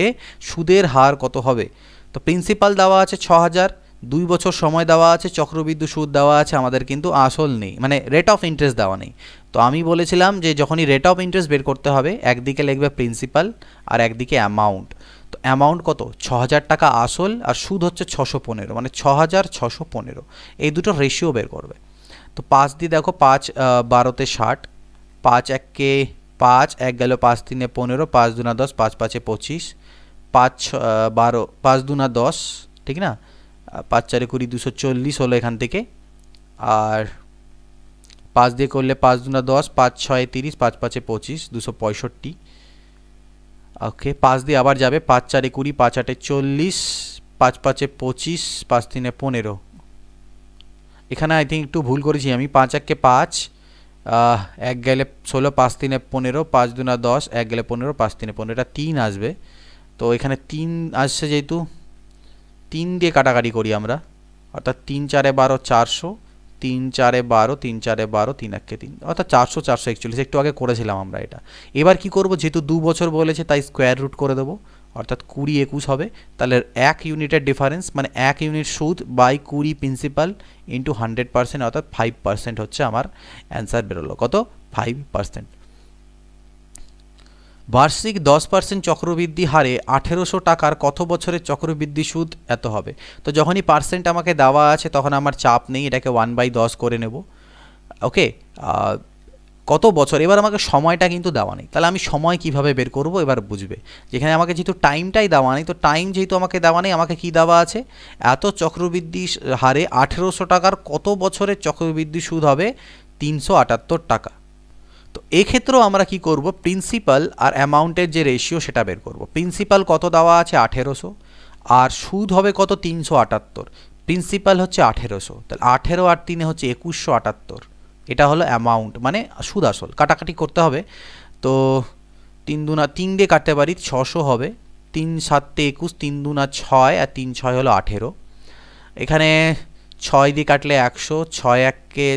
সুদের হার কত হবে তো প্রিন্সিপাল দেওয়া আছে ছ হাজার দুই বছর সময় দেওয়া আছে চক্রবৃদ্ধি সুদ দেওয়া আছে আমাদের কিন্তু আসল নেই মানে রেট অফ ইন্টারেস্ট দেওয়া নেই তো আমি বলেছিলাম যে যখনই রেট অফ ইন্টারেস্ট বের করতে হবে একদিকে লিখবে প্রিন্সিপাল আর একদিকে অ্যামাউন্ট তো অ্যামাউন্ট কত ছ টাকা আসল আর সুদ হচ্ছে ছশো পনেরো মানে ছ হাজার ছশো পনেরো এই দুটো রেশিও বের করবে তো পাঁচ দিয়ে দেখো পাঁচ বারোতে ষাট পাঁচ এককে পাঁচ এক গেল পাঁচ তিনে পনেরো পাঁচ দুনা দশ পাঁচ পাঁচে পঁচিশ পাঁচ বারো পাঁচ দুনা দশ ঠিক না পাঁচ চারে কুড়ি দুশো চল্লিশ হলো এখান থেকে আর পাঁচ দিয়ে করলে পাঁচ দুনা দশ পাঁচ ছয় তিরিশ পাঁচ পাঁচে পঁচিশ দুশো পঁয়ষট্টি ওকে পাঁচ দিয়ে আবার যাবে পাঁচ চারে কুড়ি পাঁচ আটে চল্লিশ পাঁচ পাঁচে পঁচিশ পাঁচ তিনে পনেরো এখানে আই থিঙ্ক একটু ভুল করেছি আমি পাঁচ এককে পাঁচ এক গেলে ষোলো পাঁচ তিনে পনেরো পাঁচ দুনা দশ এক গেলে পনেরো পাঁচ তিনে পনেরো এটা তিন আসবে তো এখানে তিন আসছে যেহেতু তিন দিয়ে কাটাকাটি করি আমরা অর্থাৎ তিন চারে বারো চারশো তিন চারে বারো তিন চারে বারো তিন একে তিন অর্থাৎ চারশো চারশো একচল্লিশ একটু আগে করেছিলাম আমরা এটা এবার কি করব যেহেতু দু বছর বলেছে তাই স্কোয়ার রুট করে দেবো অর্থাৎ কুড়ি একুশ হবে তাহলে এক ইউনিটের ডিফারেন্স মানে এক ইউনিট সুদ বাই কুড়ি প্রিন্সিপাল ইন্টু হান্ড্রেড পার্সেন্ট অর্থাৎ ফাইভ পার্সেন্ট হচ্ছে আমার অ্যান্সার বেরোলো কত ফাইভ পার্সেন্ট বার্ষিক দশ পার্সেন্ট চক্রবৃদ্ধি হারে আঠেরোশো টাকার কত বছরের চক্রবৃদ্ধি সুদ এত হবে তো যখনই পার্সেন্ট আমাকে দেওয়া আছে তখন আমার চাপ নেই এটাকে ওয়ান বাই দশ করে নেব ওকে কত বছর এবার আমাকে সময়টা কিন্তু দেওয়া নেই তাহলে আমি সময় কিভাবে বের করব এবার বুঝবে যেখানে আমাকে যেহেতু টাইমটাই দেওয়া নেই তো টাইম যেহেতু আমাকে দেওয়া নেই আমাকে কি দেওয়া আছে এত চক্রবৃদ্ধি হারে আঠেরোশো টাকার কত বছরের চক্রবৃদ্ধি সুদ হবে তিনশো আটাত্তর টাকা তো এক্ষেত্রেও আমরা কি করব প্রিন্সিপাল আর অ্যামাউন্টের যে রেশিও সেটা বের করব প্রিন্সিপাল কত দেওয়া আছে আঠেরোশো আর সুদ হবে কত তিনশো আটাত্তর প্রিন্সিপাল হচ্ছে আঠেরোশো তাহলে আঠেরো আর তিনে হচ্ছে একুশশো আটাত্তর এটা হলো অ্যামাউন্ট মানে সুদ আসল কাটাকাটি করতে হবে তো তিন দুনা তিন দিয়ে কাটতে পারি ছশো হবে তিন সাততে একুশ তিন দুনা ছয় আর তিন ছয় হলো আঠেরো এখানে ছয় দিয়ে কাটলে একশো ছয় এককে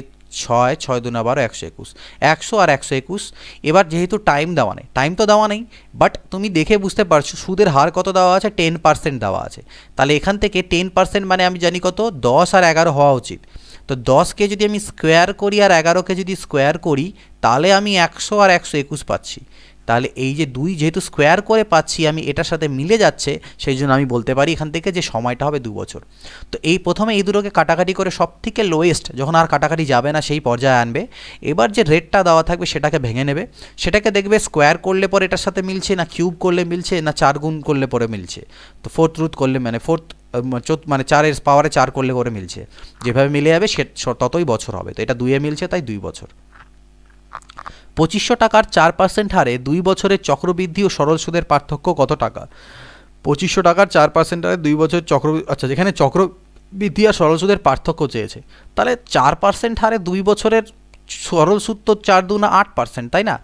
ছয় ছয় দুনা বারো একশো একুশ একশো আর একশো একুশ এবার যেহেতু টাইম দেওয়া নেই টাইম তো দেওয়া নেই বাট তুমি দেখে বুঝতে পারছো সুদের হার কত দেওয়া আছে টেন পার্সেন্ট দেওয়া আছে তাহলে এখান থেকে টেন পার্সেন্ট মানে আমি জানি কত দশ আর এগারো হওয়া উচিত তো দশকে যদি আমি স্কোয়ার করি আর এগারোকে যদি স্কোয়ার করি তাহলে আমি একশো আর একশো একুশ পাচ্ছি তাহলে এই যে দুই যেহেতু স্কোয়ার করে পাচ্ছি আমি এটার সাথে মিলে যাচ্ছে সেই জন্য আমি বলতে পারি এখান থেকে যে সময়টা হবে দু বছর তো এই প্রথমে এই দুটোকে কাটাকাটি করে সব থেকে লোয়েস্ট যখন আর কাটাকাটি যাবে না সেই পর্যায়ে আনবে এবার যে রেটটা দেওয়া থাকবে সেটাকে ভেঙে নেবে সেটাকে দেখবে স্কোয়ার করলে পরে এটার সাথে মিলছে না কিউব করলে মিলছে না চার গুণ করলে পরে মিলছে তো ফোর্থ রুথ করলে মানে ফোর্থ মানে চারের পাওয়ারে চার করলে করে মিলছে যেভাবে মিলে যাবে সে ততই বছর হবে তো এটা দুইয়ে মিলছে তাই দুই বছর পঁচিশশো টাকার চার পার্সেন্ট হারে দুই বছরের চক্রবৃদ্ধি ও সরল সুদের পার্থক্য কত টাকা পঁচিশশো টাকার চার পার্সেন্ট হারে দুই বছর চক্র আচ্ছা যেখানে চক্রবৃদ্ধি আর সরল সুদের পার্থক্য চেয়েছে তাহলে চার পার্সেন্ট হারে দুই বছরের সরল সুদ তো চার দু না আট পার্সেন্ট তাই না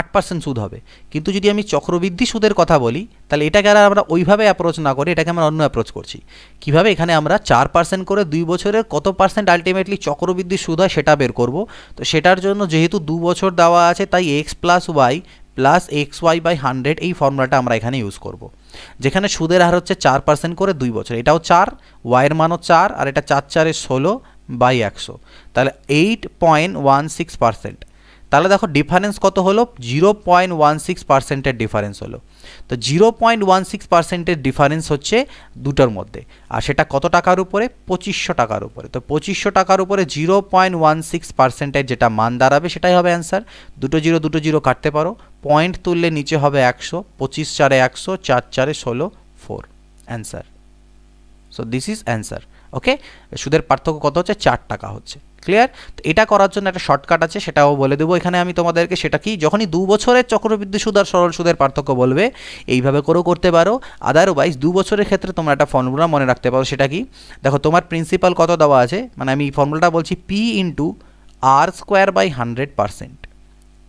আট পার্সেন্ট সুদ হবে কিন্তু যদি আমি চক্রবৃদ্ধি সুদের কথা বলি তাহলে এটাকে আর আমরা ওইভাবে অ্যাপ্রোচ না করে এটাকে আমরা অন্য অ্যাপ্রোচ করছি কিভাবে এখানে আমরা চার পার্সেন্ট করে দুই বছরের কত পার্সেন্ট আলটিমেটলি চক্রবৃদ্ধি সুদ হয় সেটা বের করব তো সেটার জন্য যেহেতু দু বছর দেওয়া আছে তাই X plus Y plus X Y by hundred এই ফর্মুলাটা আমরা এখানে ইউজ করব যেখানে সুদের হার হচ্ছে চার পার্সেন্ট করে দুই বছর এটাও চার ওয়াইয়ের মানও চার আর এটা চার চারের ষোলো বাই একশো তাহলে eight point one six percent তাহলে দেখো ডিফারেন্স কত হলো জিরো পয়েন্ট ওয়ান সিক্স পার্সেন্টের ডিফারেন্স হলো তো জিরো পয়েন্ট ওয়ান সিক্স পার্সেন্টের ডিফারেন্স হচ্ছে দুটোর মধ্যে আর সেটা কত টাকার উপরে পঁচিশশো টাকার উপরে তো পঁচিশশো টাকার উপরে জিরো পয়েন্ট ওয়ান সিক্স পার্সেন্টের যেটা মান দাঁড়াবে সেটাই হবে অ্যান্সার দুটো জিরো দুটো জিরো কাটতে পারো পয়েন্ট তুললে নিচে হবে একশো পঁচিশ চারে একশো চার চারে ষোলো four answer so this is answer okay সুদের পার্থক্য কত হচ্ছে চার টাকা হচ্ছে ক্লিয়ার তো এটা করার জন্য একটা শর্টকাট আছে সেটাও বলে দেবো এখানে আমি তোমাদেরকে সেটা কি যখনই দু বছরের চক্রবৃদ্ধি সুদ আর সরল সুদের পার্থক্য বলবে এইভাবে করেও করতে পারো আদারওয়াইজ দু বছরের ক্ষেত্রে তোমরা একটা ফর্মুলা মনে রাখতে পারো সেটা কি দেখো তোমার প্রিন্সিপাল কত দেওয়া আছে মানে আমি ফর্মুলাটা বলছি P into R square by hundred percent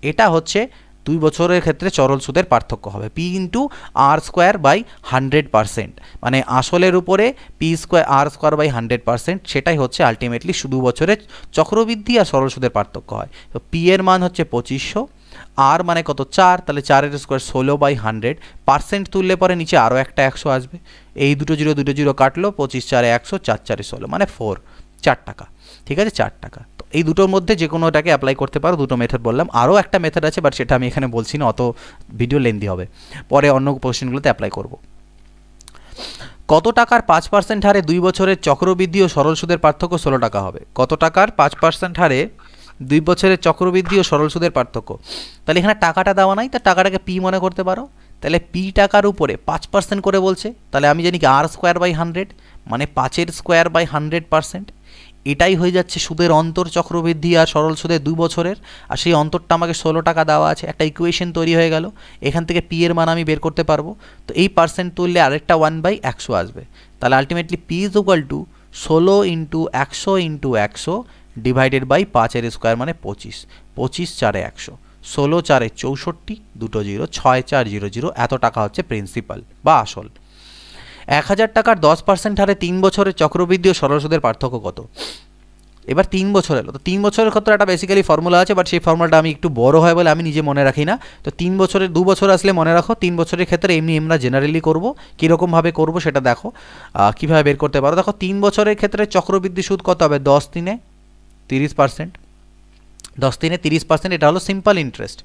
এটা হচ্ছে দুই বছরের ক্ষেত্রে চরল সুদের পার্থক্য হবে P into R square by hundred percent মানে আসলের উপরে P square R square by hundred percent সেটাই হচ্ছে আলটিমেটলি শুধু বছরের চক্রবৃদ্ধি আর সরল সুদের পার্থক্য হয় তো পি এর মান হচ্ছে পঁচিশশো আর মানে কত চার তাহলে চারের স্কোয়ার ষোলো বাই হান্ড্রেড পার্সেন্ট তুললে পরে নিচে আরও একটা একশো আসবে এই দুটো জিরো দুটো জিরো কাটলো পঁচিশ চারে একশো চার চারে ষোলো মানে ফোর চার টাকা ঠিক আছে চার টাকা এই দুটোর মধ্যে যে কোনোটাকে অ্যাপ্লাই করতে পারো দুটো মেথড বললাম আরও একটা মেথড আছে বাট সেটা আমি এখানে বলছি না অত ভিডিও লেন্দি হবে পরে অন্য কোশ্চেনগুলোতে অ্যাপ্লাই করব কত টাকার পাঁচ পার্সেন্ট হারে দুই বছরের চক্রবৃদ্ধি ও সরল সুদের পার্থক্য ষোলো টাকা হবে কত টাকার পাঁচ পার্সেন্ট হারে দুই বছরের চক্রবৃদ্ধি ও সরল সুদের পার্থক্য তাহলে এখানে টাকাটা দেওয়া নাই তা টাকাটাকে পি মনে করতে পারো তাহলে পি টাকার উপরে পাঁচ পার্সেন্ট করে বলছে তাহলে আমি জানি কি আর স্কোয়ার বাই হান্ড্রেড মানে পাঁচের স্কোয়ার বাই হান্ড্রেড পার্সেন্ট এটাই হয়ে যাচ্ছে সুদের অন্তর চক্রবৃদ্ধি আর সরল সুদের দুই বছরের আর সেই অন্তরটা আমাকে ষোলো টাকা দেওয়া আছে একটা ইকুয়েশন তৈরি হয়ে গেল এখান থেকে পি এর মান আমি বের করতে পারবো তো এই পার্সেন্ট তুললে আরেকটা ওয়ান বাই একশো আসবে তাহলে ultimately P is equal to ষোলো ইন্টু একশো ইন্টু একশো ডিভাইডেড বাই পাঁচের স্কোয়ার মানে পঁচিশ পঁচিশ চারে একশো ষোলো চারে চৌষট্টি দুটো জিরো ছয় চার জিরো জিরো এত টাকা হচ্ছে প্রিন্সিপাল বা আসল এক হাজার টাকার দশ পার্সেন্ট হারে তিন বছরের চক্রবৃদ্ধি ও সরল সুদের পার্থক্য কত এবার তিন বছর এলো তো তিন বছরের ক্ষেত্রে একটা বেসিক্যালি ফর্মুলা আছে বাট সেই ফর্মুলাটা আমি একটু বড় হয় বলে আমি নিজে মনে রাখি না তো তিন বছরের দু বছর আসলে মনে রাখো তিন বছরের ক্ষেত্রে এমনি আমরা জেনারেলি করবো কীরকমভাবে করবো সেটা দেখো কীভাবে বের করতে পারো দেখো তিন বছরের ক্ষেত্রে চক্রবৃদ্ধি সুদ কত হবে দশ দিনে তিরিশ পার্সেন্ট দশ দিনে তিরিশ পার্সেন্ট এটা হলো সিম্পল ইন্টারেস্ট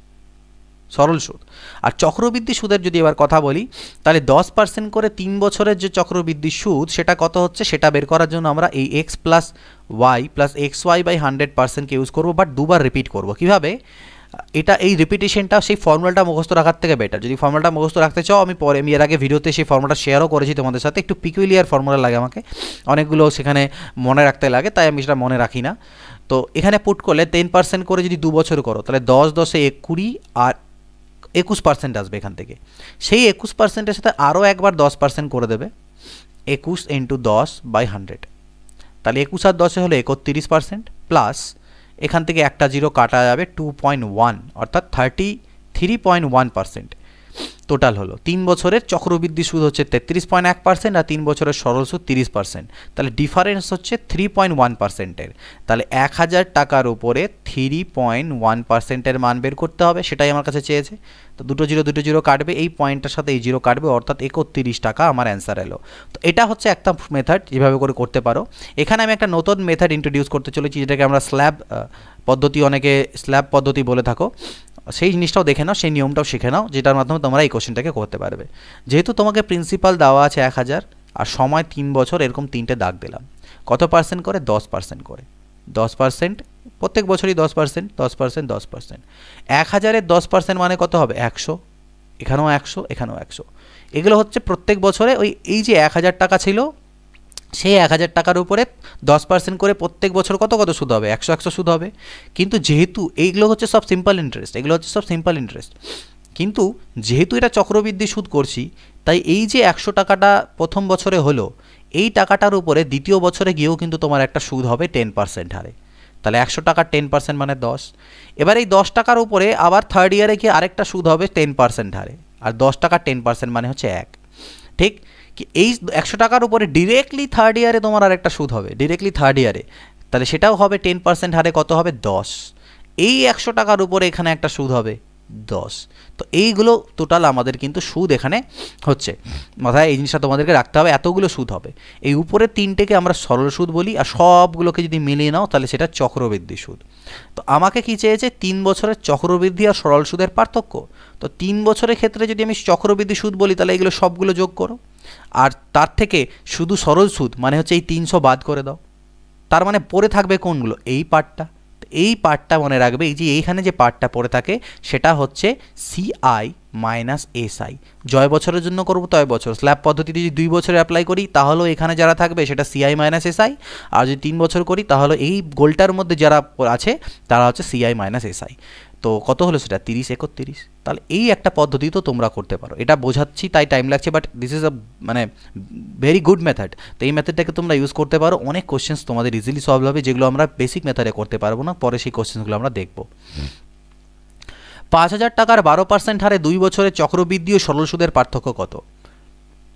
সরল সুদ আর চক্রবৃদ্ধি সুদের যদি এবার কথা বলি তাহলে দশ পার্সেন্ট করে তিন বছরের যে চক্রবৃদ্ধি সুদ সেটা কত হচ্ছে সেটা বের করার জন্য আমরা এই X plus Y plus X Y by hundred পার্সেন্টকে ইউজ করবো বাট দুবার রিপিট করবো কীভাবে এটা এই রিপিটেশনটা সেই ফর্মুলাটা মুখস্থ রাখার থেকে বেটার যদি ফর্মুলাটা মুখস্থ রাখতে চাও আমি পরে আমি এর আগে ভিডিওতে সেই ফর্মুলাটা শেয়ারও করেছি তোমাদের সাথে একটু পিকুইলিয়ার ফর্মুলা লাগে আমাকে অনেকগুলো সেখানে মনে রাখতে লাগে তাই আমি সেটা মনে রাখি না তো এখানে পুট করলে টেন পার্সেন্ট করে যদি দু বছর করো তাহলে দশ দশে এক কুড়ি আর একুশ পার্সেন্ট আসবে এখান থেকে সেই একুশ পার্সেন্টের সাথে আরও একবার দশ পার্সেন্ট করে দেবে একুশ ইন্টু দশ বাই হান্ড্রেড তাহলে একুশ আর দশে হলো একত্রিশ পার্সেন্ট প্লাস এখান থেকে একটা জিরো কাটা যাবে টু পয়েন্ট ওয়ান অর্থাৎ thirty three point one percent total হলো তিন বছরের চক্রবৃদ্ধি সুদ হচ্ছে তেত্রিশ পয়েন্ট এক পার্সেন্ট আর তিন বছরের সরল সুদ তিরিশ পার্সেন্ট তাহলে ডিফারেন্স হচ্ছে থ্রি পয়েন্ট ওয়ান পার্সেন্টের তাহলে এক হাজার টাকার উপরে থ্রি পয়েন্ট ওয়ান পার্সেন্টের মান বের করতে হবে সেটাই আমার কাছে চেয়েছে তো দুটো জিরো দুটো জিরো কাটবে এই পয়েন্টটার সাথে এই জিরো কাটবে অর্থাৎ একত্রিশ টাকা আমার অ্যান্সার এলো তো এটা হচ্ছে একটা মেথড যেভাবে করে করতে পারো এখানে আমি একটা নতুন মেথড ইন্ট্রোডিউস করতে চলেছি যেটাকে আমরা স্ল্যাব পদ্ধতি অনেকে স্ল্যাব পদ্ধতি বলে থাকো সেই জিনিসটাও দেখে নাও সেই নিয়মটাও শিখে নাও যেটার মাধ্যমে তোমরা এই কোশ্চেনটাকে করতে পারবে যেহেতু তোমাকে প্রিন্সিপাল দেওয়া আছে এক হাজার আর সময় তিন বছর এরকম তিনটে দাগ দিলাম কত পার্সেন্ট করে দশ পার্সেন্ট করে দশ পার্সেন্ট প্রত্যেক বছরই দশ পার্সেন্ট দশ পার্সেন্ট দশ পার্সেন্ট এক হাজারের দশ পার্সেন্ট মানে কত হবে একশো এখানেও একশো এখানেও একশো এগুলো হচ্ছে প্রত্যেক বছরে ওই এই যে এক হাজার টাকা ছিল সেই এক হাজার টাকার উপরে দশ পার্সেন্ট করে প্রত্যেক বছর কত কত সুদ হবে একশো একশো সুদ হবে কিন্তু যেহেতু এইগুলো হচ্ছে সব সিম্পল ইন্টারেস্ট এগুলো হচ্ছে সব সিম্পল ইন্টারেস্ট কিন্তু যেহেতু এটা চক্রবৃদ্ধি সুদ করছি তাই এই যে একশো টাকাটা প্রথম বছরে হলো এই টাকাটার উপরে দ্বিতীয় বছরে গিয়েও কিন্তু তোমার একটা সুদ হবে টেন পার্সেন্ট হারে তাহলে একশো টাকার টেন পার্সেন্ট মানে দশ এবার এই দশ টাকার উপরে আবার থার্ড ইয়ারে গিয়ে আরেকটা সুদ হবে টেন পার্সেন্ট হারে আর দশ টাকার টেন পার্সেন্ট মানে হচ্ছে এক ঠিক এই একশো টাকার উপরে ডিরেক্টলি থার্ড ইয়ারে তোমার আরেকটা সুদ হবে ডিরেক্টলি থার্ড ইয়ারে তাহলে সেটাও হবে টেন পার্সেন্ট হারে কত হবে দশ এই একশো টাকার উপরে এখানে একটা সুদ হবে দশ তো এইগুলো টোটাল আমাদের কিন্তু সুদ এখানে হচ্ছে মাথায় এই জিনিসটা তোমাদেরকে রাখতে হবে এতগুলো সুদ হবে এই উপরের তিনটেকে আমরা সরল সুদ বলি আর সবগুলোকে যদি মিলিয়ে নাও তাহলে সেটা চক্রবৃদ্ধি সুদ তো আমাকে কী চেয়েছে তিন বছরের চক্রবৃদ্ধি আর সরল সুদের পার্থক্য তো তিন বছরের ক্ষেত্রে যদি আমি চক্রবৃদ্ধি সুদ বলি তাহলে এগুলো সবগুলো যোগ করো আর তার থেকে শুধু সরল সুদ মানে হচ্ছে এই তিনশো বাদ করে দাও তার মানে পড়ে থাকবে কোনগুলো এই পার্টটা এই পার্টটা মনে রাখবে এই যে এইখানে যে পার্টটা পড়ে থাকে সেটা হচ্ছে সিআই মাইনাস এসআই জয় বছরের জন্য করব তয় বছর স্ল্যাব পদ্ধতিতে যদি দুই বছরে অ্যাপ্লাই করি তাহলেও এখানে যারা থাকবে সেটা সিআই মাইনাস এসআই আর যদি তিন বছর করি তাহলে এই গোলটার মধ্যে যারা আছে তারা হচ্ছে সিআই মাইনাস এসআই তো কত হলো সেটা তিরিশ একত্রিশ তাহলে এই একটা পদ্ধতি তো তোমরা করতে পারো এটা বোঝাচ্ছি তাই টাইম লাগছে বাট দিস ইজ আ মানে ভেরি গুড মেথড তো এই মেথডটাকে তোমরা ইউজ করতে পারো অনেক কোশ্চেন্স তোমাদের ইজিলি সলভ হবে যেগুলো আমরা বেসিক মেথডে করতে পারবো না পরে সেই কোশ্চেন্সগুলো আমরা দেখবো পাঁচ হাজার টাকার বারো পার্সেন্ট হারে দুই বছরের চক্রবৃদ্ধি ও সরল সুদের পার্থক্য কত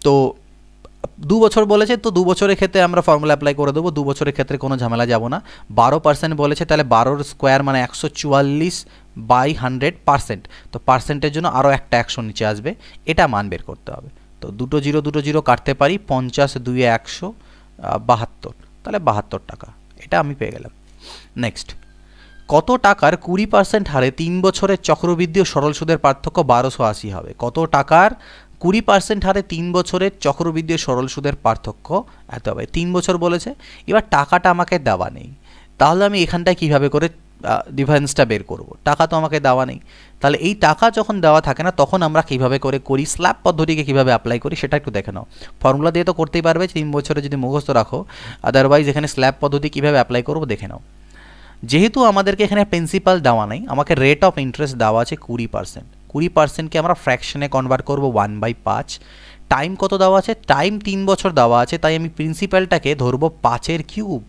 তো দু বছর বলেছে তো দু বছরের ক্ষেত্রে আমরা ফর্মুলা অ্যাপ্লাই করে দেবো দু বছরের ক্ষেত্রে কোনো ঝামেলা যাব না বারো পার্সেন্ট বলেছে তাহলে বারোর স্কোয়ার মানে একশো চুয়াল্লিশ বাই হান্ড্রেড পার্সেন্ট তো পার্সেন্টের জন্য আরও একটা একশো নিচে আসবে এটা মান বের করতে হবে তো দুটো জিরো দুটো জিরো কাটতে পারি পঞ্চাশ দুই একশো বাহাত্তর তাহলে বাহাত্তর টাকা এটা আমি পেয়ে গেলাম নেক্সট কত টাকার কুড়ি পার্সেন্ট হারে তিন বছরের চক্রবৃদ্ধি ও সরল সুদের পার্থক্য বারোশো আশি হবে কত টাকার কুড়ি পার্সেন্ট হারে তিন বছরের চক্রবৃদ্ধি ও সরল সুদের পার্থক্য এত হবে তিন বছর বলেছে এবার টাকাটা আমাকে দেওয়া নেই তাহলে আমি এখানটায় কিভাবে করে ডিভাইন্সটা বের করব টাকা তো আমাকে দেওয়া নেই তাহলে এই টাকা যখন দেওয়া থাকে না তখন আমরা কীভাবে করে করি স্ল্যাব পদ্ধতিকে কীভাবে অ্যাপ্লাই করি সেটা একটু দেখে নাও ফর্মুলা দিয়ে তো করতেই পারবে তিন বছরে যদি মুখস্থ রাখো আদারওয়াইজ এখানে স্ল্যাব পদ্ধতি কীভাবে অ্যাপ্লাই করবো দেখে নাও যেহেতু আমাদেরকে এখানে প্রিন্সিপাল দেওয়া নেই আমাকে রেট অফ ইন্টারেস্ট দেওয়া আছে কুড়ি পার্সেন্ট কুড়ি পার্সেন্টকে আমরা ফ্র্যাকশনে কনভার্ট করব ওয়ান বাই পাঁচ টাইম কত দেওয়া আছে টাইম তিন বছর দেওয়া আছে তাই আমি প্রিন্সিপালটাকে ধরবো পাঁচের কিউব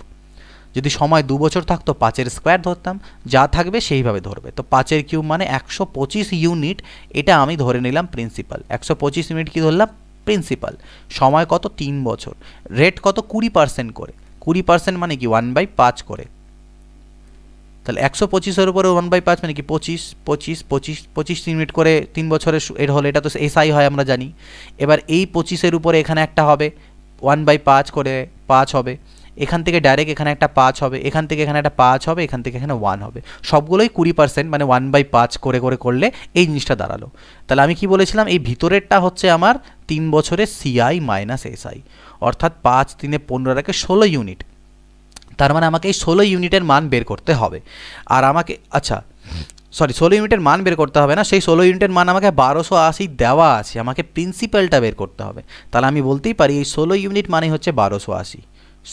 যদি সময় দু বছর থাকতো পাঁচের স্কোয়ার ধরতাম যা থাকবে সেইভাবে ধরবে তো পাঁচের কিউব মানে একশো পঁচিশ ইউনিট এটা আমি ধরে নিলাম প্রিন্সিপাল একশো পঁচিশ ইউনিট কি ধরলাম প্রিন্সিপাল সময় কত তিন বছর রেট কত কুড়ি পার্সেন্ট করে কুড়ি পার্সেন্ট মানে কি ওয়ান বাই পাঁচ করে তাহলে একশো পঁচিশের উপরে ওয়ান বাই পাঁচ মানে কি পঁচিশ পঁচিশ পঁচিশ পঁচিশ ইউনিট করে তিন বছরের এর হলে এটা তো এসআই হয় আমরা জানি এবার এই পঁচিশের উপরে এখানে একটা হবে ওয়ান বাই পাঁচ করে পাঁচ হবে এখান থেকে ডাইরেক্ট এখানে একটা পাঁচ হবে এখান থেকে এখানে একটা পাঁচ হবে এখান থেকে এখানে ওয়ান হবে সবগুলোই কুড়ি পার্সেন্ট মানে ওয়ান বাই পাঁচ করে করে করলে এই জিনিসটা দাঁড়ালো তাহলে আমি কি বলেছিলাম এই ভিতরেরটা হচ্ছে আমার তিন বছরে সিআই মাইনাস এসআই অর্থাৎ পাঁচ তিনে পনেরো রাখে ষোলো ইউনিট তার মানে আমাকে এই ষোলো ইউনিটের মান বের করতে হবে আর আমাকে আচ্ছা সরি ষোলো ইউনিটের মান বের করতে হবে না সেই ষোলো ইউনিটের মান আমাকে বারোশো আশি দেওয়া আছে আমাকে প্রিন্সিপালটা বের করতে হবে তাহলে আমি বলতেই পারি এই ষোলো ইউনিট মানে হচ্ছে বারোশো আশি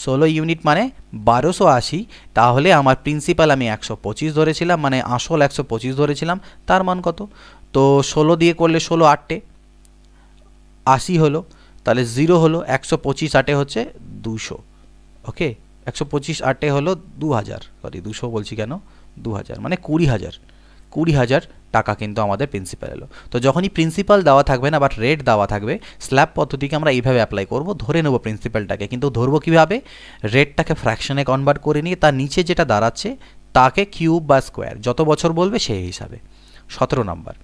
ষোলো ইউনিট মানে বারোশো আশি তাহলে আমার প্রিন্সিপাল আমি একশো পঁচিশ ধরেছিলাম মানে আসল একশো পঁচিশ ধরেছিলাম তার মান কত তো ষোলো দিয়ে করলে ষোলো আটটে আশি হলো তাহলে জিরো হলো একশো পঁচিশ আটে হচ্ছে দুশো ওকে একশো পঁচিশ আটে হলো দু হাজার সরি দুশো বলছি কেন দু হাজার মানে কুড়ি হাজার কুড়ি হাজার টাকা কিন্তু আমাদের প্রিন্সিপাল এলো তো যখনই প্রিন্সিপাল দেওয়া থাকবে না বাট রেট দেওয়া থাকবে স্ল্যাব পদ্ধতিকে আমরা এইভাবে অ্যাপ্লাই করব ধরে নেব প্রিন্সিপালটাকে কিন্তু ধরবো কীভাবে রেটটাকে ফ্র্যাকশনে কনভার্ট করে নিয়ে তার নিচে যেটা দাঁড়াচ্ছে তাকে কিউব বা স্কোয়ার যত বছর বলবে সেই হিসাবে সতেরো নম্বর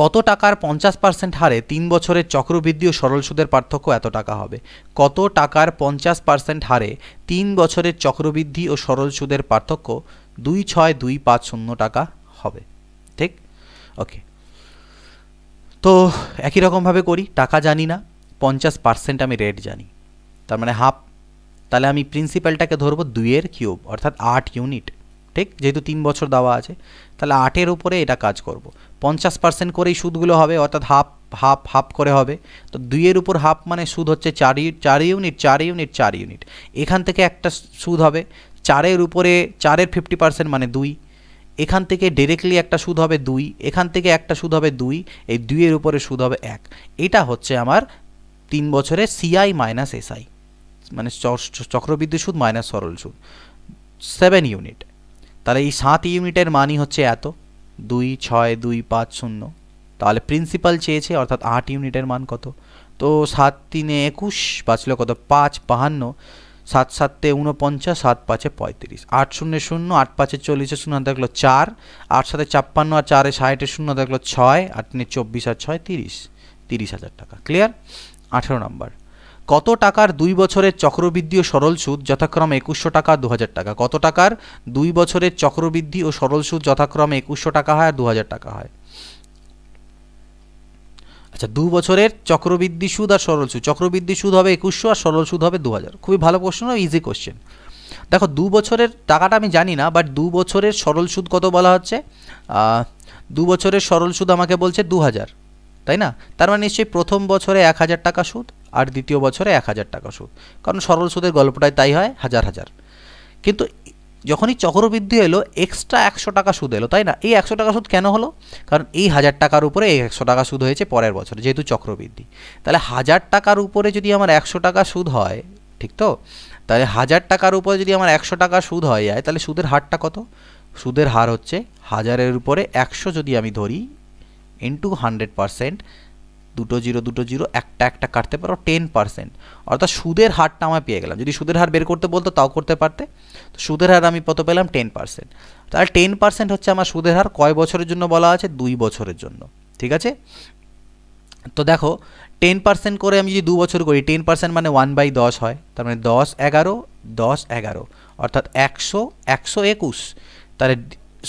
কত টাকার পঞ্চাশ পার্সেন্ট হারে তিন বছরের চক্রবৃদ্ধি ও সরল সুদের পার্থক্য এত টাকা হবে কত টাকার পঞ্চাশ পার্সেন্ট হারে তিন বছরের চক্রবৃদ্ধি ও সরল সুদের পার্থক্য দুই ছয় দুই পাঁচ শূন্য টাকা হবে ওকে তো একই রকমভাবে করি টাকা জানি না পঞ্চাশ পার্সেন্ট আমি রেট জানি তার মানে হাফ তাহলে আমি প্রিন্সিপালটাকে ধরবো দুইয়ের কিউব অর্থাৎ আট ইউনিট ঠিক যেহেতু তিন বছর দেওয়া আছে তাহলে আটের উপরে এটা কাজ করব। পঞ্চাশ পার্সেন্ট করেই সুদগুলো হবে অর্থাৎ হাফ হাফ হাফ করে হবে তো দুইয়ের উপর হাফ মানে সুদ হচ্ছে চার চার ইউনিট চার ইউনিট চার ইউনিট এখান থেকে একটা সুদ হবে চারের উপরে চারের ফিফটি পার্সেন্ট মানে দুই এখান থেকে ডিরেক্টলি একটা সুদ হবে দুই এখান থেকে একটা সুদ হবে দুই এই দুইয়ের উপরে সুদ হবে এক এটা হচ্ছে আমার তিন বছরে সিআই মাইনাস এসআই মানে চক্রবৃদ্ধি সুদ মাইনাস সরল সুদ সেভেন ইউনিট তাহলে এই সাত ইউনিটের মানই হচ্ছে এত দুই ছয় দুই পাঁচ শূন্য তাহলে প্রিন্সিপাল চেয়েছে অর্থাৎ আট ইউনিটের মান কত তো সাত তিনে একুশ বাঁচল কত পাঁচ বাহান্ন সাত সাততে উনপঞ্চাশ সাত পাঁচে পঁয়ত্রিশ আট শূন্য শূন্য আট পাঁচে চল্লিশে শূন্য দেখলো চার আট সাথে ছাপ্পান্ন আর চারে ষাটে শূন্য দেখলো ছয় আট নিয়ে চব্বিশ আর ছয় তিরিশ তিরিশ হাজার টাকা ক্লিয়ার আঠেরো নম্বর কত টাকার দুই বছরের চক্রবৃদ্ধি ও সরল সুদ যথাক্রমে একুশশো টাকা দু হাজার টাকা কত টাকার দুই বছরের চক্রবৃদ্ধি ও সরল সুদ যথাক্রমে একুশশো টাকা হয় আর দু হাজার টাকা হয় আচ্ছা দু বছরের চক্রবৃদ্ধি সুদ আর সরল সুদ চক্রবৃদ্ধি সুদ হবে একুশশো আর সরল সুদ হবে দু হাজার খুবই ভালো কোশ্চেন ইজি কোশ্চেন দেখো দু বছরের টাকাটা আমি জানি না বাট দু বছরের সরল সুদ কত বলা হচ্ছে দু বছরের সরল সুদ আমাকে বলছে দু হাজার তাই না তার মানে নিশ্চয়ই প্রথম বছরে এক হাজার টাকা সুদ আর দ্বিতীয় বছরে এক হাজার টাকা সুদ কারণ সরল সুদের গল্পটাই তাই হয় হাজার হাজার কিন্তু যখনই চক্রবৃদ্ধি এলো এক্সট্রা একশো টাকা সুদ এলো তাই না এই একশো টাকা সুদ কেন হলো কারণ এই হাজার টাকার উপরে এই একশো টাকা সুদ হয়েছে পরের বছর যেহেতু চক্রবৃদ্ধি তাহলে হাজার টাকার উপরে যদি আমার একশো টাকা সুদ হয় ঠিক তো তাহলে হাজার টাকার উপরে যদি আমার একশো টাকা সুদ হয়ে যায় তাহলে সুদের হারটা কত সুদের হার হচ্ছে হাজারের উপরে একশো যদি আমি ধরি ইন্টু হান্ড্রেড পারসেন্ট দুটো জিরো দুটো জিরো একটা একটা কাটতে পারো টেন পার্সেন্ট অর্থাৎ সুদের হারটা আমার পেয়ে গেলাম যদি সুদের হার বের করতে বলতো তাও করতে পারতে তো সুদের হার আমি কত পেলাম টেন পার্সেন্ট তাহলে টেন পার্সেন্ট হচ্ছে আমার সুদের হার কয় বছরের জন্য বলা আছে দুই বছরের জন্য ঠিক আছে তো দেখো টেন পার্সেন্ট করে আমি যদি দু বছর করি টেন পার্সেন্ট মানে ওয়ান বাই দশ হয় তার মানে দশ এগারো দশ এগারো অর্থাৎ একশো একশো একুশ তাহলে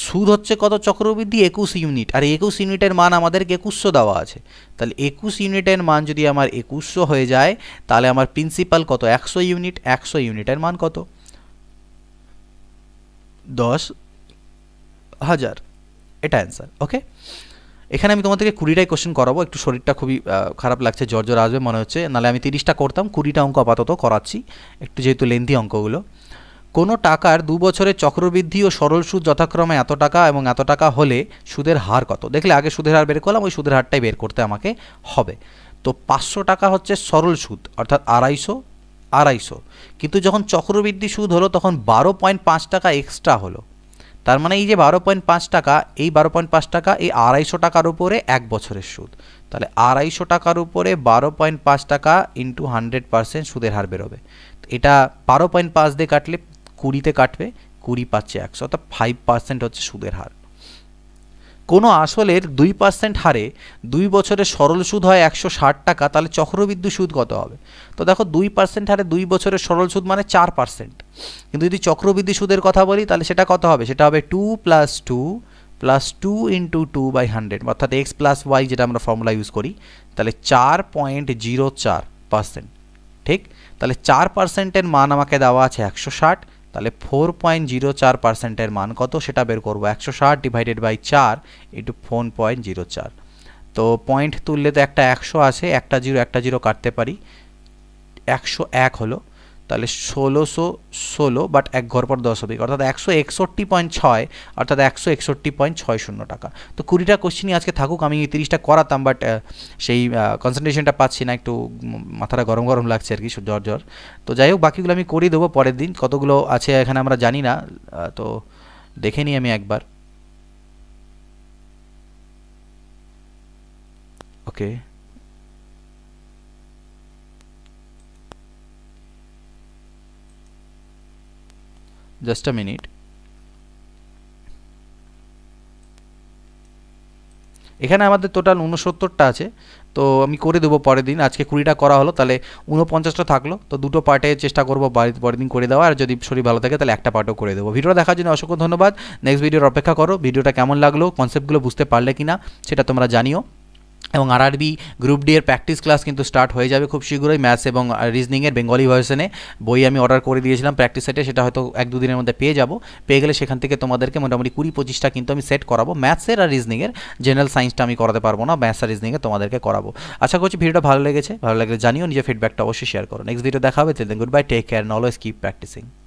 সুদ হচ্ছে কত চক্রবৃদ্ধি একুশ ইউনিট আর একুশ ইউনিটের মান আমাদেরকে একুশশো দেওয়া আছে তাহলে একুশ ইউনিটের মান যদি আমার একুশশো হয়ে যায় তাহলে আমার প্রিন্সিপাল কত একশো ইউনিট একশো ইউনিটের মান কত দশ হাজার এটা অ্যান্সার ওকে এখানে আমি তোমাদেরকে কুড়িটাই কোশ্চেন করাবো একটু শরীরটা খুবই খারাপ লাগছে জ্বর জ্বর আসবে মনে হচ্ছে নাহলে আমি তিরিশটা করতাম কুড়িটা অঙ্ক আপাতত করাচ্ছি একটু যেহেতু লেন্দি অঙ্কগুলো কোনো টাকার দু বছরে চক্রবৃদ্ধি ও সরল সুদ যথাক্রমে এত টাকা এবং এত টাকা হলে সুদের হার কত দেখলে আগে সুদের হার বের করলাম ওই সুদের হারটাই বের করতে আমাকে হবে তো পাঁচশো টাকা হচ্ছে সরল সুদ অর্থাৎ আড়াইশো আড়াইশো কিন্তু যখন চক্রবৃদ্ধি সুদ হলো তখন বারো পয়েন্ট পাঁচ টাকা এক্সট্রা হলো তার মানে এই যে বারো পয়েন্ট পাঁচ টাকা এই বারো পয়েন্ট পাঁচ টাকা এই আড়াইশো টাকার উপরে এক বছরের সুদ তাহলে আড়াইশো টাকার উপরে বারো পয়েন্ট পাঁচ টাকা ইন্টু হান্ড্রেড পার্সেন্ট সুদের হার বেরোবে এটা বারো পয়েন্ট পাঁচ দিয়ে কাটলে কুড়িতে কাটবে কুড়ি পাচ্ছে একশো অর্থাৎ ফাইভ পার্সেন্ট হচ্ছে সুদের হার কোনো আসলের দুই পার্সেন্ট হারে দুই বছরে সরল সুদ হয় একশো ষাট টাকা তাহলে চক্রবৃদ্ধি সুদ কত হবে তো দেখো দুই পার্সেন্ট হারে দুই বছরের সরল সুদ মানে চার পার্সেন্ট কিন্তু যদি চক্রবৃদ্ধি সুদের কথা বলি তাহলে সেটা কত হবে সেটা হবে two plus two plus two into two by hundred অর্থাৎ এক্স প্লাস ওয়াই যেটা আমরা ফর্মুলা ইউজ করি তাহলে চার পয়েন্ট জিরো চার পার্সেন্ট ঠিক তাহলে চার পার্সেন্টের মান আমাকে দেওয়া আছে একশো ষাট তাহলে ফোর পয়েন্ট জিরো চার পার্সেন্টের মান কত সেটা বের করবো একশো ষাট ডিভাইডেড বাই চার ইন্টু ফোর পয়েন্ট জিরো চার তো পয়েন্ট তুললে তো একটা একশো আছে একটা জিরো একটা জিরো কাটতে পারি একশো এক হলো তাহলে ষোলোশো ষোলো বাট এক ঘর পর দশ হবে অর্থাৎ একশো একষট্টি পয়েন্ট ছয় অর্থাৎ একশো একষট্টি পয়েন্ট ছয় শূন্য টাকা তো কুড়িটা কোশ্চেনই আজকে থাকুক আমি তিরিশটা করাতাম বাট সেই কনসেন্ট্রেশনটা পাচ্ছি না একটু মাথাটা গরম গরম লাগছে আর কি জ্বর জ্বর তো যাই হোক বাকিগুলো আমি করিয়ে দেবো পরের দিন কতগুলো আছে এখানে আমরা জানি না তো দেখে নিই আমি একবার ওকে just a minute এখানে আমাদের টোটাল উনসত্তরটা আছে তো আমি করে দেবো পরের দিন আজকে কুড়িটা করা হলো তাহলে উনপঞ্চাশটা থাকলো তো দুটো পার্টে চেষ্টা করবো পরের দিন করে দেওয়া আর যদি শরীর ভালো থাকে তাহলে একটা পার্টও করে দেবো ভিডিওটা দেখার জন্য অসংখ্য ধন্যবাদ নেক্সট ভিডিওর অপেক্ষা করো ভিডিওটা কেমন লাগলো কনসেপ্টগুলো বুঝতে পারলে না সেটা তোমরা জানিও এবং আরআরবি গ্রুপ ডি এর প্র্যাকটিস ক্লাস কিন্তু স্টার্ট হয়ে যাবে খুব শীঘ্রই ম্যাথস এবং রিজনিংয়ের বেঙ্গলি ভার্সনে বই আমি অর্ডার করে দিয়েছিলাম প্র্যাকটিস সেটে সেটা হয়তো এক দুদিনের মধ্যে পেয়ে যাব পেয়ে গেলে সেখান থেকে তোমাদেরকে মোটামুটি কুড়ি পঁচিশটা কিন্তু আমি সেট করাবো ম্যাথসের আর রিজনিংয়ের জেনারেল সায়েন্সটা আমি করাতে পারবো না ম্যাথস আর রিজনিংয়ে তোমাদেরকে করাবো আশা করছি ভিডিওটা ভালো লেগেছে ভালো লাগলে জানিও নিজের ফিডব্যাকটা অবশ্যই শেয়ার করো নেক্সট ভিডিও দেখা হবে good bye take care always keep practising